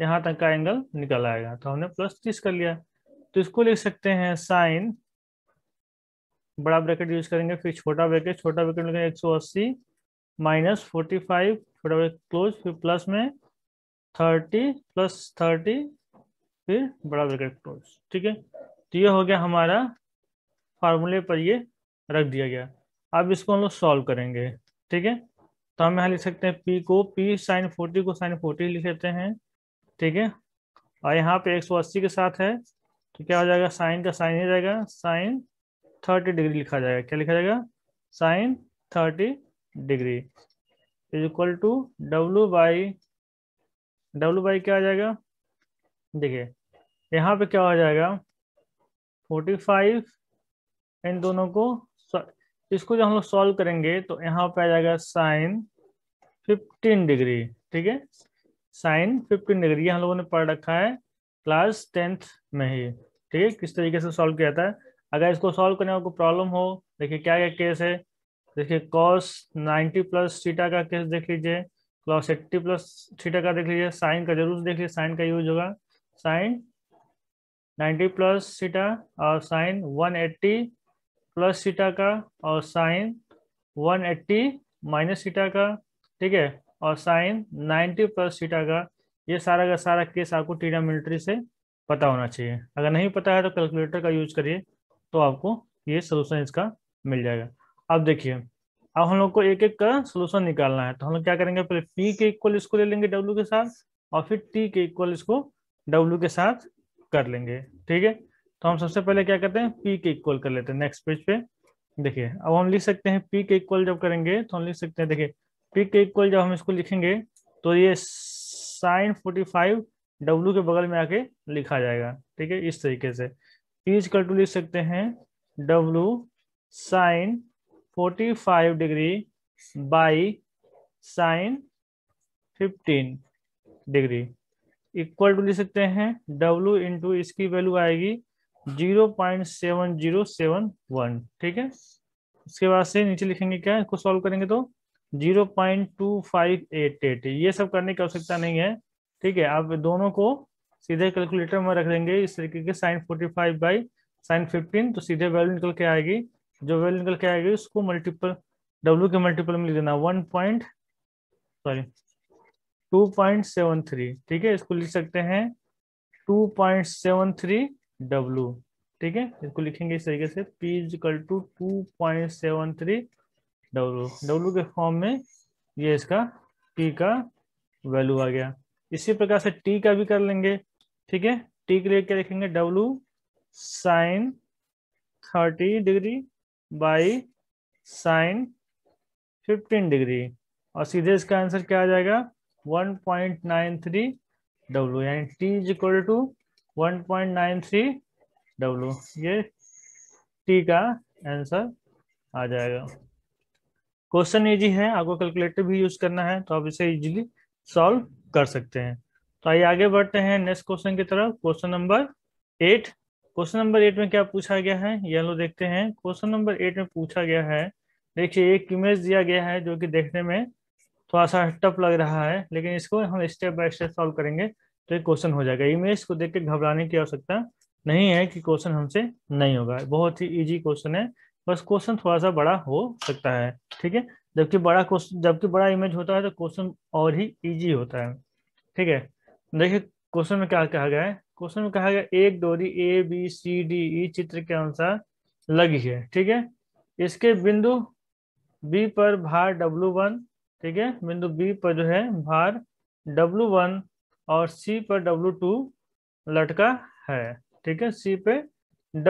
यहाँ तक का एंगल निकल आएगा तो हमने प्लस 30 कर लिया तो इसको लिख सकते हैं साइन बड़ा ब्रैकेट यूज करेंगे फिर छोटा ब्रैकेट छोटा ब्रैकेट लिखेंगे एक सौ अस्सी माइनस फोर्टी फाइव छोटा ब्रैकेट क्लोज फिर प्लस में थर्टी प्लस थर्टी फिर बड़ा ब्रैकेट क्लोज ठीक है तो ये हो गया हमारा फार्मूले पर ये रख दिया गया अब इसको हम लोग सॉल्व करेंगे ठीक है तो हम यहाँ लिख सकते हैं पी को पी साइन फोर्टी को साइन फोर्टी लिख लेते हैं ठीक है और यहाँ पे एक सौ अस्सी के साथ है तो क्या हो जाएगा साइन का साइन ही जाएगा साइन थर्टी डिग्री लिखा जाएगा क्या लिखा जाएगा sine thirty degree is equal to W by W by क्या आ जाएगा देखिए यहाँ पे क्या हो जाएगा फोर्टी फाइव इन दोनों को इसको जब हम लोग सॉल्व करेंगे तो यहाँ पे आ जाएगा साइन फिफ्टीन डिग्री ठीक है साइन फिफ्टीन डिग्री ये हम लोगों ने पढ़ रखा है क्लास टेंथ में ही ठीक है किस तरीके से सॉल्व किया जाता है अगर इसको सॉल्व करने में कोई प्रॉब्लम हो देखिए क्या क्या केस है देखिए कॉस 90 प्लस सीटा का केस देख लीजिए कॉस 80 प्लस सीटा का देख लीजिए साइन का जरूर देख लीजिए साइन का यूज होगा साइन 90 प्लस सीटा और साइन 180 प्लस सीटा का और साइन 180 माइनस सीटा का ठीक है और साइन 90 प्लस सीटा का ये सारा का सारा केस आपको टीडामिलिट्री से पता होना चाहिए अगर नहीं पता है तो कैलकुलेटर का यूज करिए तो आपको ये सोल्यूशन इसका मिल जाएगा अब देखिए अब हम लोग को एक एक का सोल्यूशन निकालना है तो हम लोग क्या करेंगे पहले पी के इक्वल इसको ले लेंगे डब्ल्यू के साथ और फिर टी के इक्वल इसको डब्ल्यू के साथ कर लेंगे ठीक है तो हम सबसे पहले क्या करते हैं पी के इक्वल कर लेते हैं नेक्स्ट पेज पे देखिए अब हम लिख सकते हैं पी के इक्वल जब करेंगे तो हम लिख सकते हैं देखिए पी के इक्वल जब हम इसको लिखेंगे तो ये साइन फोर्टी फाइव डब्लू के बगल में आके लिखा जाएगा ठीक है इस तरीके से पी कल टू लिख सकते हैं W sine forty five degree by sine fifteen degree equal to लिख सकते हैं डब्ल्यू इंटू इसकी वैल्यू आएगी zero point seven zero seven one ठीक है उसके बाद से नीचे लिखेंगे क्या इसको सॉल्व करेंगे तो zero point two five eight eight ये सब करने की आवश्यकता नहीं है ठीक है आप दोनों को सीधे कैलकुलेटर में रख देंगे इस तरीके के sine forty five by sine fifteen तो सीधे वैल्यू निकल के आएगी जो वैल्यू निकल के आएगी उसको मल्टीपल डब्ल्यू के मल्टीपल में लिख देना one point sorry two point seven three ठीक है इसको लिख सकते हैं two point seven three W ठीक है इसको लिखेंगे इस तरीके से P equal to two point seven three W W के फॉर्म में ये इसका पी का वैल्यू आ गया इसी प्रकार से टी का भी कर लेंगे ठीक है टी के लिए क्या लिखेंगे W sine thirty degree by sine fifteen degree और सीधे इसका आंसर क्या आ जाएगा 1.93 W यानी T is equal to 1.93 W ये T का आंसर आ जाएगा क्वेश्चन इजी है आपको कैलकुलेटर भी यूज करना है तो आप इसे इजीली सॉल्व कर सकते हैं तो आइए आगे बढ़ते हैं नेक्स्ट क्वेश्चन की तरफ question number eight question number eight में क्या पूछा गया है ये लोग देखते हैं क्वेश्चन नंबर एट में पूछा गया है देखिए एक इमेज दिया गया है जो कि देखने में थोड़ा सा टफ लग रहा है लेकिन इसको हम स्टेप बाय स्टेप सॉल्व करेंगे तो ये क्वेश्चन हो जाएगा इमेज को देख के घबराने की आवश्यकता नहीं है कि क्वेश्चन हमसे नहीं होगा बहुत ही इजी क्वेश्चन है बस क्वेश्चन थोड़ा सा बड़ा हो सकता है ठीक है जबकि बड़ा क्वेश्चन जबकि बड़ा इमेज होता है तो क्वेश्चन और ही इजी होता है ठीक है देखिए क्वेश्चन में क्या कहा गया है क्वेश्चन में कहा गया एक डोरी A B C D E चित्र के अनुसार लगी है ठीक है इसके बिंदु बी पर भार डब्लू वन ठीक है बिंदु बी पर जो है भार W1 और C पर W2 लटका है ठीक है C पे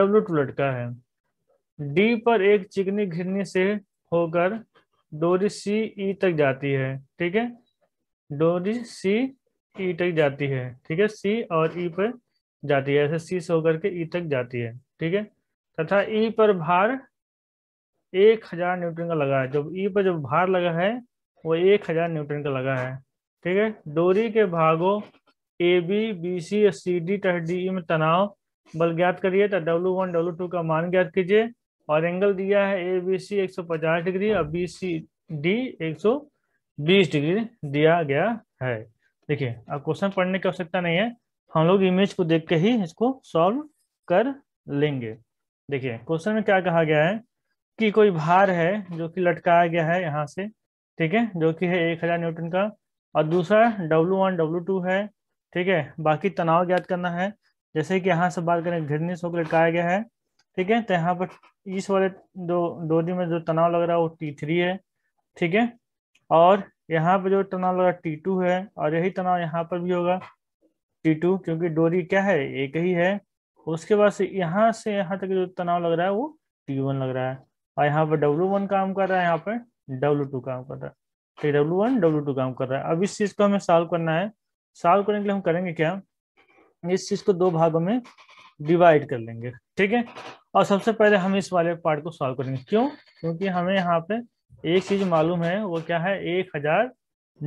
W2 लटका है D पर एक चिकनी घिरनी से होकर डोरी सी ई e तक जाती है ठीक है डोरी सी ई e तक जाती है ठीक है सी और ई e पर जाती है ऐसे सी से होकर के ई तक जाती है ठीक है तथा ई पर भार एक हजार न्यूट्रन का लगा है जब ई पर जब भार लगा है वो एक हजार न्यूटन का लगा है ठीक है डोरी के भागों A B B C C D तथा डी में तनाव बल ज्ञात करिए तो डब्ल्यू वन डब्ल्यू टू का मान ज्ञात कीजिए और एंगल दिया है ए बी सी एक सौ पचास डिग्री और बी सी डी एक सौ बीस डिग्री दिया गया है देखिए अब क्वेश्चन पढ़ने की आवश्यकता नहीं है हम लोग इमेज को देख के ही इसको सॉल्व कर लेंगे देखिए क्वेश्चन में क्या कहा गया है कि कोई भार है जो कि लटकाया गया है यहाँ से ठीक है जो कि है एक हजार न्यूटन का और दूसरा डब्लू वन डब्लू टू है ठीक है बाकी तनाव ज्ञात करना है जैसे कि यहाँ से बात करें घिरनी सो लटकाया गया है ठीक है तो यहाँ पर इस वाले दो डोरी में जो तनाव लग रहा है वो टी थ्री है ठीक है और यहाँ पर जो तनाव लग रहा है टी टू है और यही तनाव यहाँ पर भी होगा टी टू क्योंकि डोरी क्या है एक ही है उसके बाद से यहाँ से यहाँ तक जो तनाव लग रहा है वो टी वन लग रहा है और यहाँ पर डब्लू वन काम कर रहा है यहाँ पर डब्लू टू काम कर रहा है ये डब्ल्यू वन डब्ल्यू टू काम कर रहा है अब इस चीज को हमें सॉल्व करना है सॉल्व करने के लिए हम करेंगे क्या इस चीज को दो भागों में डिवाइड कर लेंगे ठीक है और सबसे पहले हम इस वाले पार्ट को सॉल्व करेंगे क्यों क्योंकि हमें यहाँ पे एक चीज मालूम है वो क्या है एक हजार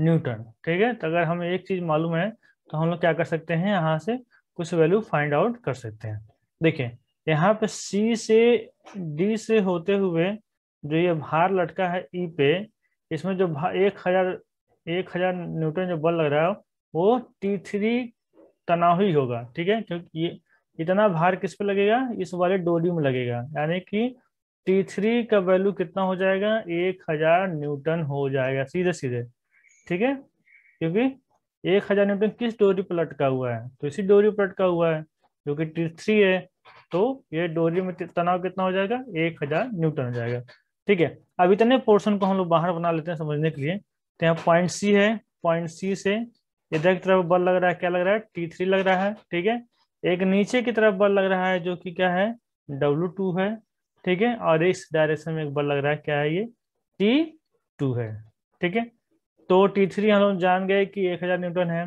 न्यूटन ठीक है तो अगर हमें एक चीज मालूम है तो हम लोग क्या कर सकते हैं यहाँ से कुछ वैल्यू फाइंड आउट कर सकते हैं देखिए यहाँ पे सी से डी से होते हुए जो ये भार लटका है ई e पे इसमें जो एक हजार एक हजार न्यूटन जो बल लग रहा है वो टी थ्री तनाव ही होगा ठीक है क्योंकि ये इतना भार किस पे लगेगा इस वाले डोरी में लगेगा यानी कि टी थ्री का वैल्यू कितना हो जाएगा एक हजार न्यूटन हो जाएगा सीधे सीधे ठीक है क्योंकि एक हजार न्यूटन किस डोरी पर लटका हुआ है तो इसी डोरी पर लटका हुआ है जो कि टी थ्री है तो ये डोरी में तनाव कितना हो जाएगा एक हजार न्यूटन हो जाएगा ठीक है अब इतने पोर्शन को हम लोग बाहर बना लेते हैं समझने के लिए तो यहाँ पॉइंट सी है पॉइंट सी से इधर की तरफ बल लग रहा है क्या लग रहा है टी थ्री लग रहा है ठीक है एक नीचे की तरफ बल लग रहा है जो कि क्या है डब्लू टू है ठीक है और इस डायरेक्शन में एक बल लग रहा है क्या है ये टी टू है ठीक है तो टी थ्री हम लोग जान गए कि एक हजार न्यूटन है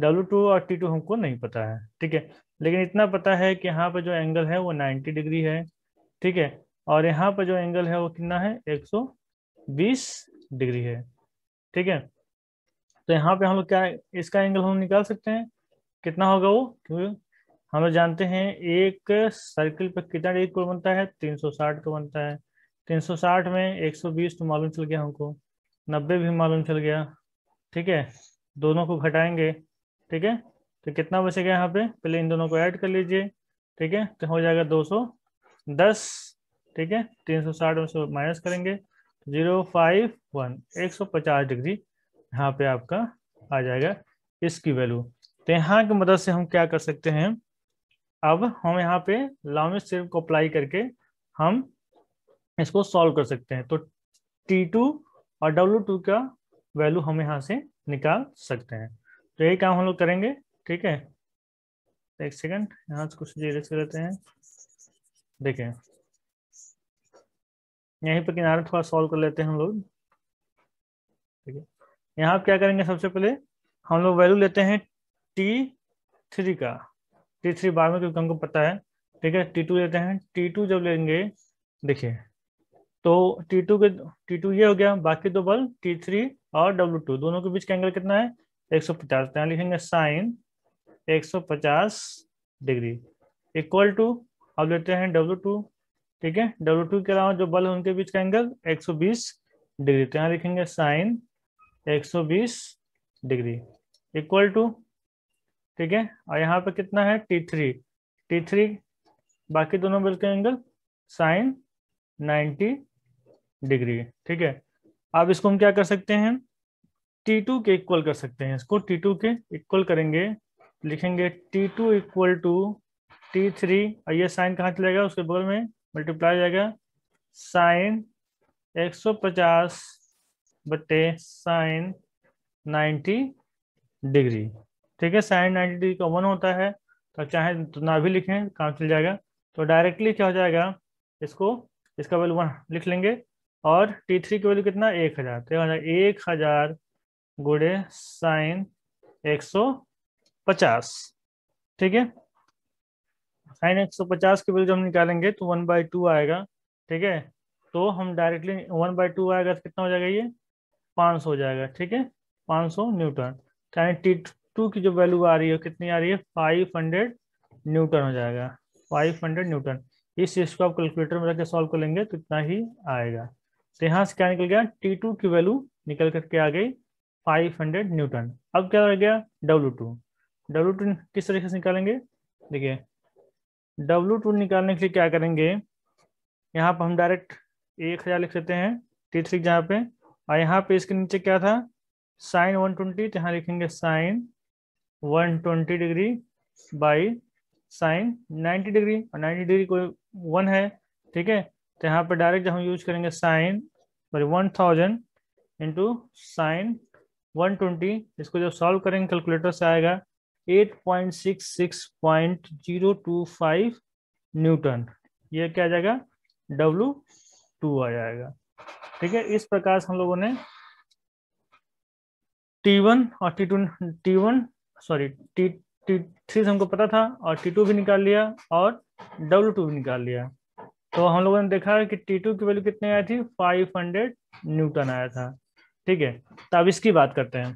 डब्लू टू और टी टू हमको नहीं पता है ठीक है लेकिन इतना पता है कि यहाँ पर जो एंगल है वो नाइन्टी डिग्री है ठीक है और यहाँ पर जो एंगल है वो कितना है 120 डिग्री है ठीक है तो यहाँ पे हम लोग क्या इसका एंगल हम निकाल सकते हैं कितना होगा वो क्योंकि हम लोग जानते हैं एक सर्किल पर कितना डिग्री कोण बनता है 360 का बनता है 360 में 120 तो मालूम चल गया हमको 90 भी मालूम चल गया ठीक है दोनों को घटाएंगे ठीक है तो कितना बचेगा यहाँ पे पहले इन दोनों को ऐड कर लीजिए ठीक है तो हो जाएगा 210 ठीक है तीन सौ साठ में से माइनस करेंगे जीरो फाइव वन एक सौ पचास डिग्री यहाँ पे आपका आ जाएगा इसकी वैल्यू तो यहाँ की मदद से हम क्या कर सकते हैं अब हम यहाँ पे लॉमिस सिर्व को अप्लाई करके हम इसको सॉल्व कर सकते हैं तो टी टू और डब्ल्यू टू का वैल्यू हम यहाँ से निकाल सकते हैं तो यही काम हम लोग करेंगे ठीक है एक सेकंड यहाँ से कुछ धीरे से लेते हैं देखें यहीं पे किनारे थोड़ा सॉल्व कर लेते हैं हम लोग ठीक है यहाँ क्या करेंगे सबसे पहले हम लोग वैल्यू लेते हैं टी थ्री का टी थ्री बार में क्योंकि हमको पता है ठीक है टी टू लेते हैं टी टू जब लेंगे देखिए तो टी टू के टी टू ये हो गया बाकी दो बल टी थ्री और डब्ल्यू टू दोनों के बीच का एंगल कितना है एक सौ पचास यहाँ लिखेंगे साइन एक सौ पचास डिग्री इक्वल टू अब लेते हैं डब्ल्यू टू ठीक है डब्ल्यू टू के अलावा जो बल है उनके बीच का एंगल 120 डिग्री तो यहाँ लिखेंगे साइन 120 डिग्री इक्वल टू ठीक है और यहाँ पर कितना है टी थ्री टी थ्री बाकी दोनों बल के एंगल साइन 90 डिग्री ठीक है अब इसको हम क्या कर सकते हैं टी टू के इक्वल कर सकते हैं इसको टी टू के इक्वल करेंगे लिखेंगे T two equal to T three और ये साइन कहाँ चलेगा उसके बगल में मल्टीप्लाई जाएगा साइन 150 बटे साइन 90 डिग्री ठीक है साइन 90 डिग्री कॉमन होता है तो चाहे तो ना भी लिखें काम चल जाएगा तो डायरेक्टली क्या हो जाएगा इसको इसका वैल्यू वन लिख लेंगे और टी थ्री की वैल्यू कितना एक हज़ार तो एक हज़ार गुड़े साइन एक सौ पचास ठीक है साइन एक सौ तो पचास के वैल्यू हम निकालेंगे तो वन बाई टू आएगा ठीक है तो हम डायरेक्टली वन बाई टू आएगा तो कितना हो जाएगा ये पाँच सौ हो जाएगा ठीक है पाँच सौ न्यूटन यानी टी टू की जो वैल्यू आ रही है कितनी आ रही है फाइव हंड्रेड न्यूटन हो जाएगा फाइव हंड्रेड न्यूटन इस चीज़ को आप कैलकुलेटर में रख के सॉल्व कर लेंगे तो इतना ही आएगा तो यहाँ से क्या निकल गया टी टू की वैल्यू निकल करके आ गई फाइव हंड्रेड न्यूटन अब क्या रह गया डब्ल्यू टू डब्ल्यू टू किस तरीके से निकालेंगे देखिए डब्लू टू निकालने के लिए क्या करेंगे यहाँ पर हम डायरेक्ट एक हज़ार लिख लेते हैं टी थ्री जहाँ पे और यहाँ पे इसके नीचे क्या था साइन वन ट्वेंटी तो यहाँ लिखेंगे sine one twenty degree by sine ninety degree और नाइन्टी डिग्री कोई वन है ठीक है तो यहाँ पे डायरेक्ट जब हम यूज करेंगे sine sorry one thousand into sine one twenty इसको जब सॉल्व करेंगे कैलकुलेटर से आएगा 8.66.025 न्यूटन ये क्या आ जाएगा डब्लू टू आ जाएगा ठीक है इस प्रकार से हम लोगों ने टी वन और T two T one sorry T T three से हमको पता था और टी टू भी निकाल लिया और डब्लू टू भी निकाल लिया तो हम लोगों ने देखा कि टी टू की वैल्यू कितनी आई थी फाइव हंड्रेड न्यूटन आया था ठीक है तो अब इसकी बात करते हैं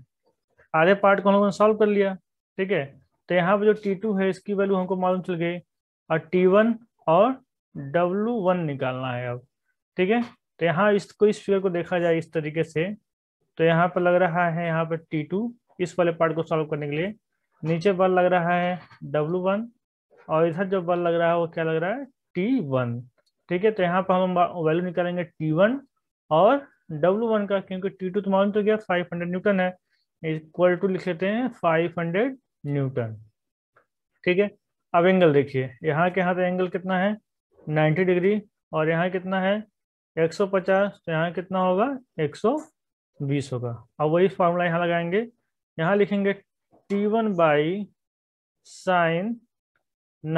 आधे पार्ट को हम लोगों ने सॉल्व कर लिया ठीक है तो यहाँ पर जो टी टू है इसकी वैल्यू हमको मालूम चल गई और टी वन और डब्लू वन निकालना है अब ठीक है तो यहाँ इसको इस फिगर को देखा जाए इस तरीके से तो यहाँ पर लग रहा है यहाँ पर टी टू इस वाले पार्ट को सॉल्व करने के लिए नीचे बल लग रहा है डब्लू वन और इधर जो बल लग रहा है वो क्या लग रहा है टी वन ठीक है तो यहाँ पर हम वैल्यू निकालेंगे टी वन और डब्लू वन का क्योंकि टी टू तो मालूम तो गया फाइव हंड्रेड न्यूटन है इक्वल टू लिख लेते हैं फाइव हंड्रेड न्यूटन ठीक है अब एंगल देखिए यहाँ के यहाँ तो एंगल कितना है 90 डिग्री और यहाँ कितना है 150 तो यहाँ कितना होगा 120 होगा अब वही फार्मूला यहाँ लगाएंगे यहाँ लिखेंगे T1 one by sine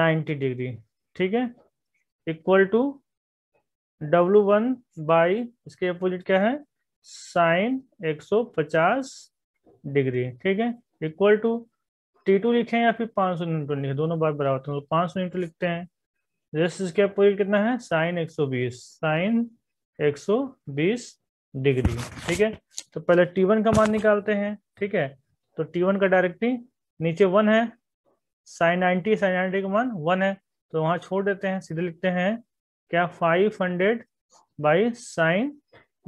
ninety degree ठीक है equal to W1 one by इसके अपोजिट क्या है साइन 150 डिग्री ठीक है इक्वल टू टी टू लिखे या फिर पाँच सौ न्यूटन लिखे दोनों बार बराबर तो पाँच सौ न्यूटन लिखते हैं रेस्ट इसके अपोजिट कितना है साइन एक सौ बीस साइन एक सौ बीस डिग्री ठीक है तो पहले टी वन का मान निकालते हैं ठीक है तो टी वन का डायरेक्टली नीचे वन है साइन नाइन्टी साइन नाइनटी का मान वन है तो वहां छोड़ देते हैं सीधे लिखते हैं क्या five hundred by sine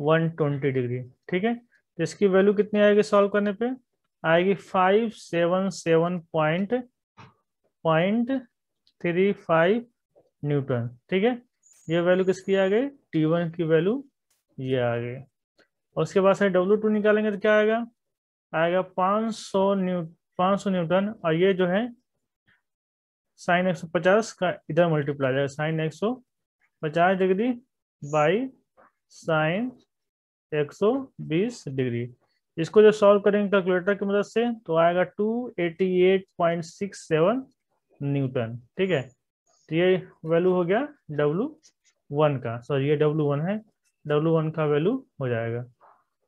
one twenty degree ठीक है तो इसकी वैल्यू कितनी आएगी सॉल्व करने पे आएगी five seven seven point point three five newton ठीक है ये वैल्यू किसकी आ गई टी वन की वैल्यू ये आ गई और उसके बाद से डब्ल्यू टू निकालेंगे तो क्या आएगा आएगा पाँच सौ न्यू पाँच सौ न्यूटन और ये जो है साइन एक सौ पचास का इधर मल्टीप्लाई जाएगा साइन एक सौ पचास डिग्री बाई साइन 120 डिग्री इसको जो सॉल्व करेंगे कैलकुलेटर की मदद से तो आएगा 288.67 न्यूटन ठीक है तो ये वैल्यू हो गया डब्लू वन का सॉरी ये डब्लू वन है डब्लू वन का वैल्यू हो जाएगा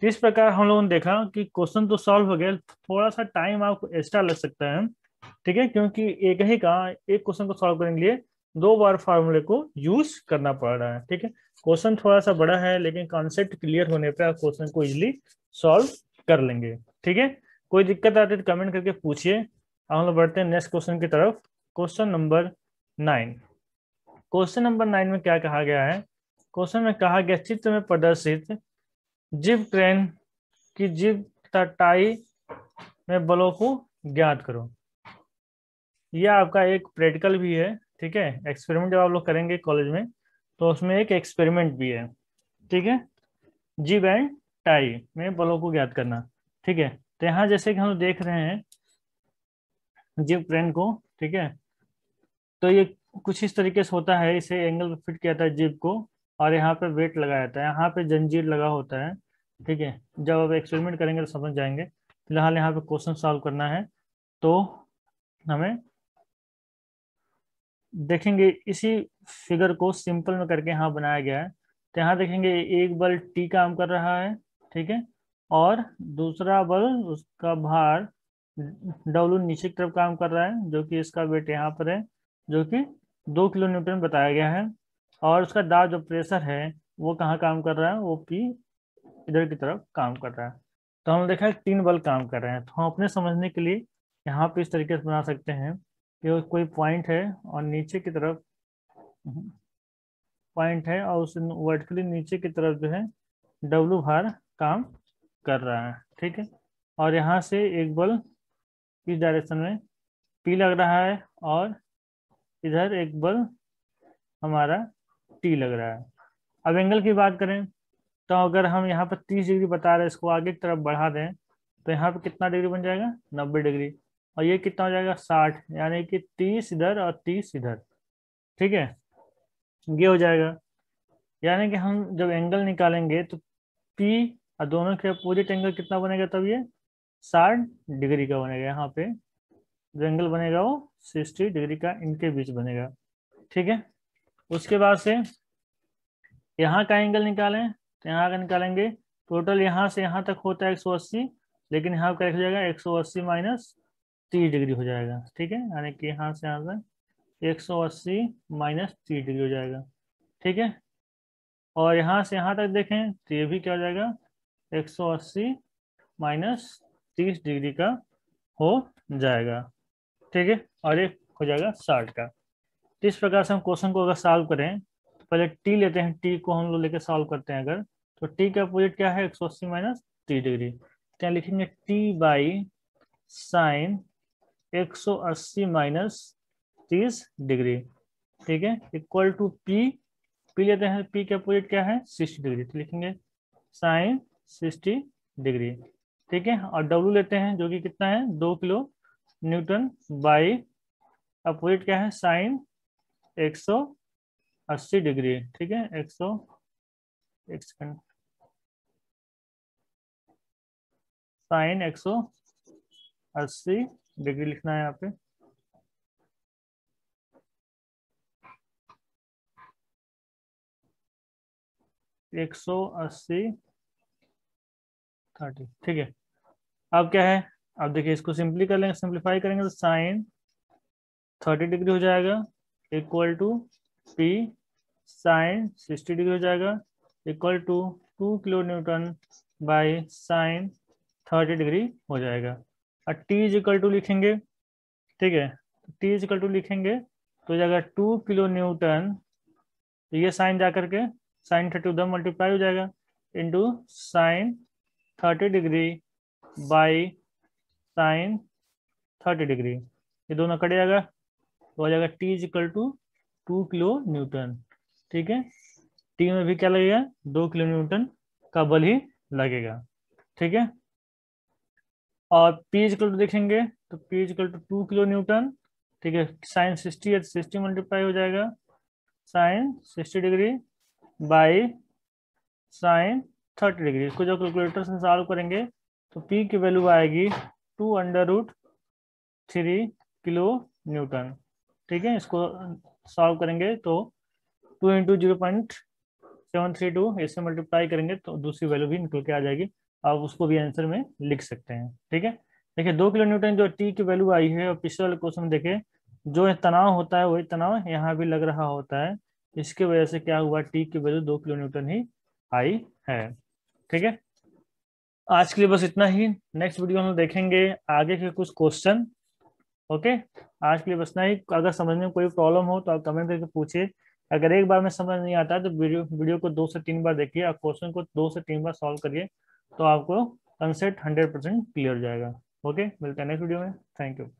इस प्रकार हम लोगों ने देखा कि क्वेश्चन तो सॉल्व हो गया थोड़ा सा टाइम आपको एक्स्ट्रा लग सकता है ठीक है क्योंकि एक ही का एक क्वेश्चन को सॉल्व करने के लिए दो बार फार्मूले को यूज करना पड़ रहा है ठीक है क्वेश्चन थोड़ा सा बड़ा है लेकिन कॉन्सेप्ट क्लियर होने पर आप क्वेश्चन को इजिली सॉल्व कर लेंगे ठीक है कोई दिक्कत आती है तो कमेंट करके पूछिए हम लोग बढ़ते हैं नेक्स्ट क्वेश्चन की तरफ question number nine question number nine में क्या कहा गया है क्वेश्चन में कहा गया चित्र में प्रदर्शित जीव ट्रेन की जीव तटाई में बलों को ज्ञात करो यह आपका एक प्रैक्टिकल भी है ठीक है एक्सपेरिमेंट जब आप लोग करेंगे कॉलेज में तो उसमें एक एक्सपेरिमेंट भी है ठीक है जी बैंड टाई में बलों को ज्ञात करना ठीक है तो यहाँ जैसे कि हम देख रहे हैं जीव ट्रेन को ठीक है तो ये कुछ इस तरीके से होता है इसे एंगल फिट किया जाता है जीव को और यहाँ पे वेट लगाया जाता है यहाँ पे जंजीर लगा होता है ठीक है जब आप एक्सपेरिमेंट करेंगे तो समझ जाएंगे फिलहाल यहाँ पे क्वेश्चन सॉल्व करना है तो हमें देखेंगे इसी फिगर को सिंपल में करके यहाँ बनाया गया है तो यहाँ देखेंगे एक बल टी काम कर रहा है ठीक है और दूसरा बल उसका भार डब्लू नीचे की तरफ काम कर रहा है जो कि इसका वेट यहाँ पर है जो कि दो किलो न्यूटन बताया गया है और उसका दाब जो प्रेशर है वो कहाँ काम कर रहा है वो पी इधर की तरफ काम कर रहा है तो हमने देखा है तीन बल काम कर रहे हैं तो हम अपने समझने के लिए यहाँ पे इस तरीके से बना सकते हैं ये कोई पॉइंट है और नीचे की तरफ पॉइंट हम्म, है और उस वर्टिकली नीचे की तरफ जो है डब्लू भार काम कर रहा है ठीक है और यहाँ से एक बल इस डायरेक्शन में पी लग रहा है और इधर एक बल हमारा टी लग रहा है अब एंगल की बात करें तो अगर हम यहाँ पर 30 डिग्री बता रहे हैं इसको आगे की तरफ बढ़ा दें तो यहाँ पर कितना डिग्री बन जाएगा 90 डिग्री और ये कितना हो जाएगा साठ यानी कि तीस इधर और तीस इधर ठीक है ये हो जाएगा यानी कि हम जब एंगल निकालेंगे तो पी और दोनों के अपोजिट एंगल कितना बनेगा तब ये साठ डिग्री का बनेगा यहाँ पे जो एंगल बनेगा वो सिक्सटी डिग्री का इनके बीच बनेगा ठीक है उसके बाद से यहाँ का एंगल निकालें तो यहाँ का निकालेंगे टोटल यहाँ से यहाँ तक होता है एक सौ अस्सी लेकिन यहाँ का हो जाएगा एक सौ अस्सी माइनस तीस डिग्री हो जाएगा ठीक है यानी कि यहाँ से यहाँ तक एक सौ अस्सी माइनस तीस डिग्री हो जाएगा ठीक है और यहाँ से यहाँ तक देखें तो ये भी क्या हो जाएगा एक सौ अस्सी माइनस तीस डिग्री का हो जाएगा ठीक है और एक हो जाएगा साठ का तो इस प्रकार से हम क्वेश्चन को अगर सॉल्व करें तो पहले टी लेते हैं टी को हम लोग लेकर सॉल्व करते हैं अगर तो टी का अपोजिट क्या है एक सौ अस्सी माइनस तीस डिग्री क्या तो लिखेंगे टी बाई साइन 180 माइनस तीस डिग्री ठीक है इक्वल टू पी पी लेते हैं पी के अपोजिट क्या है सिक्सटी डिग्री तो लिखेंगे साइन सिक्सटी डिग्री ठीक है और डब्लू लेते हैं जो कि कितना है दो किलो न्यूटन बाई अपोजिट क्या है साइन 180 डिग्री ठीक है 100 एक सेकंड साइन अस्सी डिग्री लिखना है यहाँ पे एक सौ अस्सी थर्टी ठीक है अब क्या है अब देखिए इसको सिंपली कर लेंगे सिंप्लीफाई करेंगे तो साइन थर्टी डिग्री हो जाएगा equal to P sine sixty degree हो जाएगा equal to two kilo newton by sine thirty degree हो जाएगा टी इज इक्वल टू लिखेंगे ठीक है टी इज इक्वल टू लिखेंगे तो जाएगा टू किलो न्यूटन तो ये साइन जा करके साइन थर्टी उधर मल्टीप्लाई हो जाएगा into sine thirty degree by sine thirty degree ये दोनों कट जाएगा तो आ जाएगा T is equal to two kilo newton ठीक है टी में भी क्या लगेगा दो किलो न्यूटन का बल ही लगेगा ठीक है और पी इजकल टू देखेंगे तो पी कल टू टू किलो न्यूटन ठीक है साइन सिक्सटी है सिक्सटी मल्टीप्लाई हो जाएगा sine sixty degree by sine thirty degree इसको जब कैलकुलेटर से सॉल्व करेंगे तो पी की वैल्यू आएगी two under root three kilo newton ठीक है इसको सॉल्व करेंगे तो two into zero point seven three two इससे मल्टीप्लाई करेंगे तो दूसरी वैल्यू भी निकल के आ जाएगी आप उसको भी आंसर में लिख सकते हैं ठीक है देखिए दो किलो न्यूटन जो टी की वैल्यू आई है और पिछले वाले क्वेश्चन देखे जो तनाव होता है वही तनाव यहाँ भी लग रहा होता है इसके वजह से क्या हुआ टी की वैल्यू दो किलो न्यूटन ही आई है ठीक है आज के लिए बस इतना ही नेक्स्ट वीडियो हम देखेंगे आगे के कुछ क्वेश्चन ओके आज के लिए बस इतना ही अगर समझने में कोई प्रॉब्लम हो तो आप कमेंट करके पूछिए अगर एक बार में समझ नहीं आता है तो वीडियो वीडियो को दो से तीन बार देखिए और क्वेश्चन को दो से तीन बार सॉल्व करिए तो आपको कंसेप्ट हंड्रेड परसेंट क्लियर जाएगा ओके मिलते हैं नेक्स्ट वीडियो में थैंक यू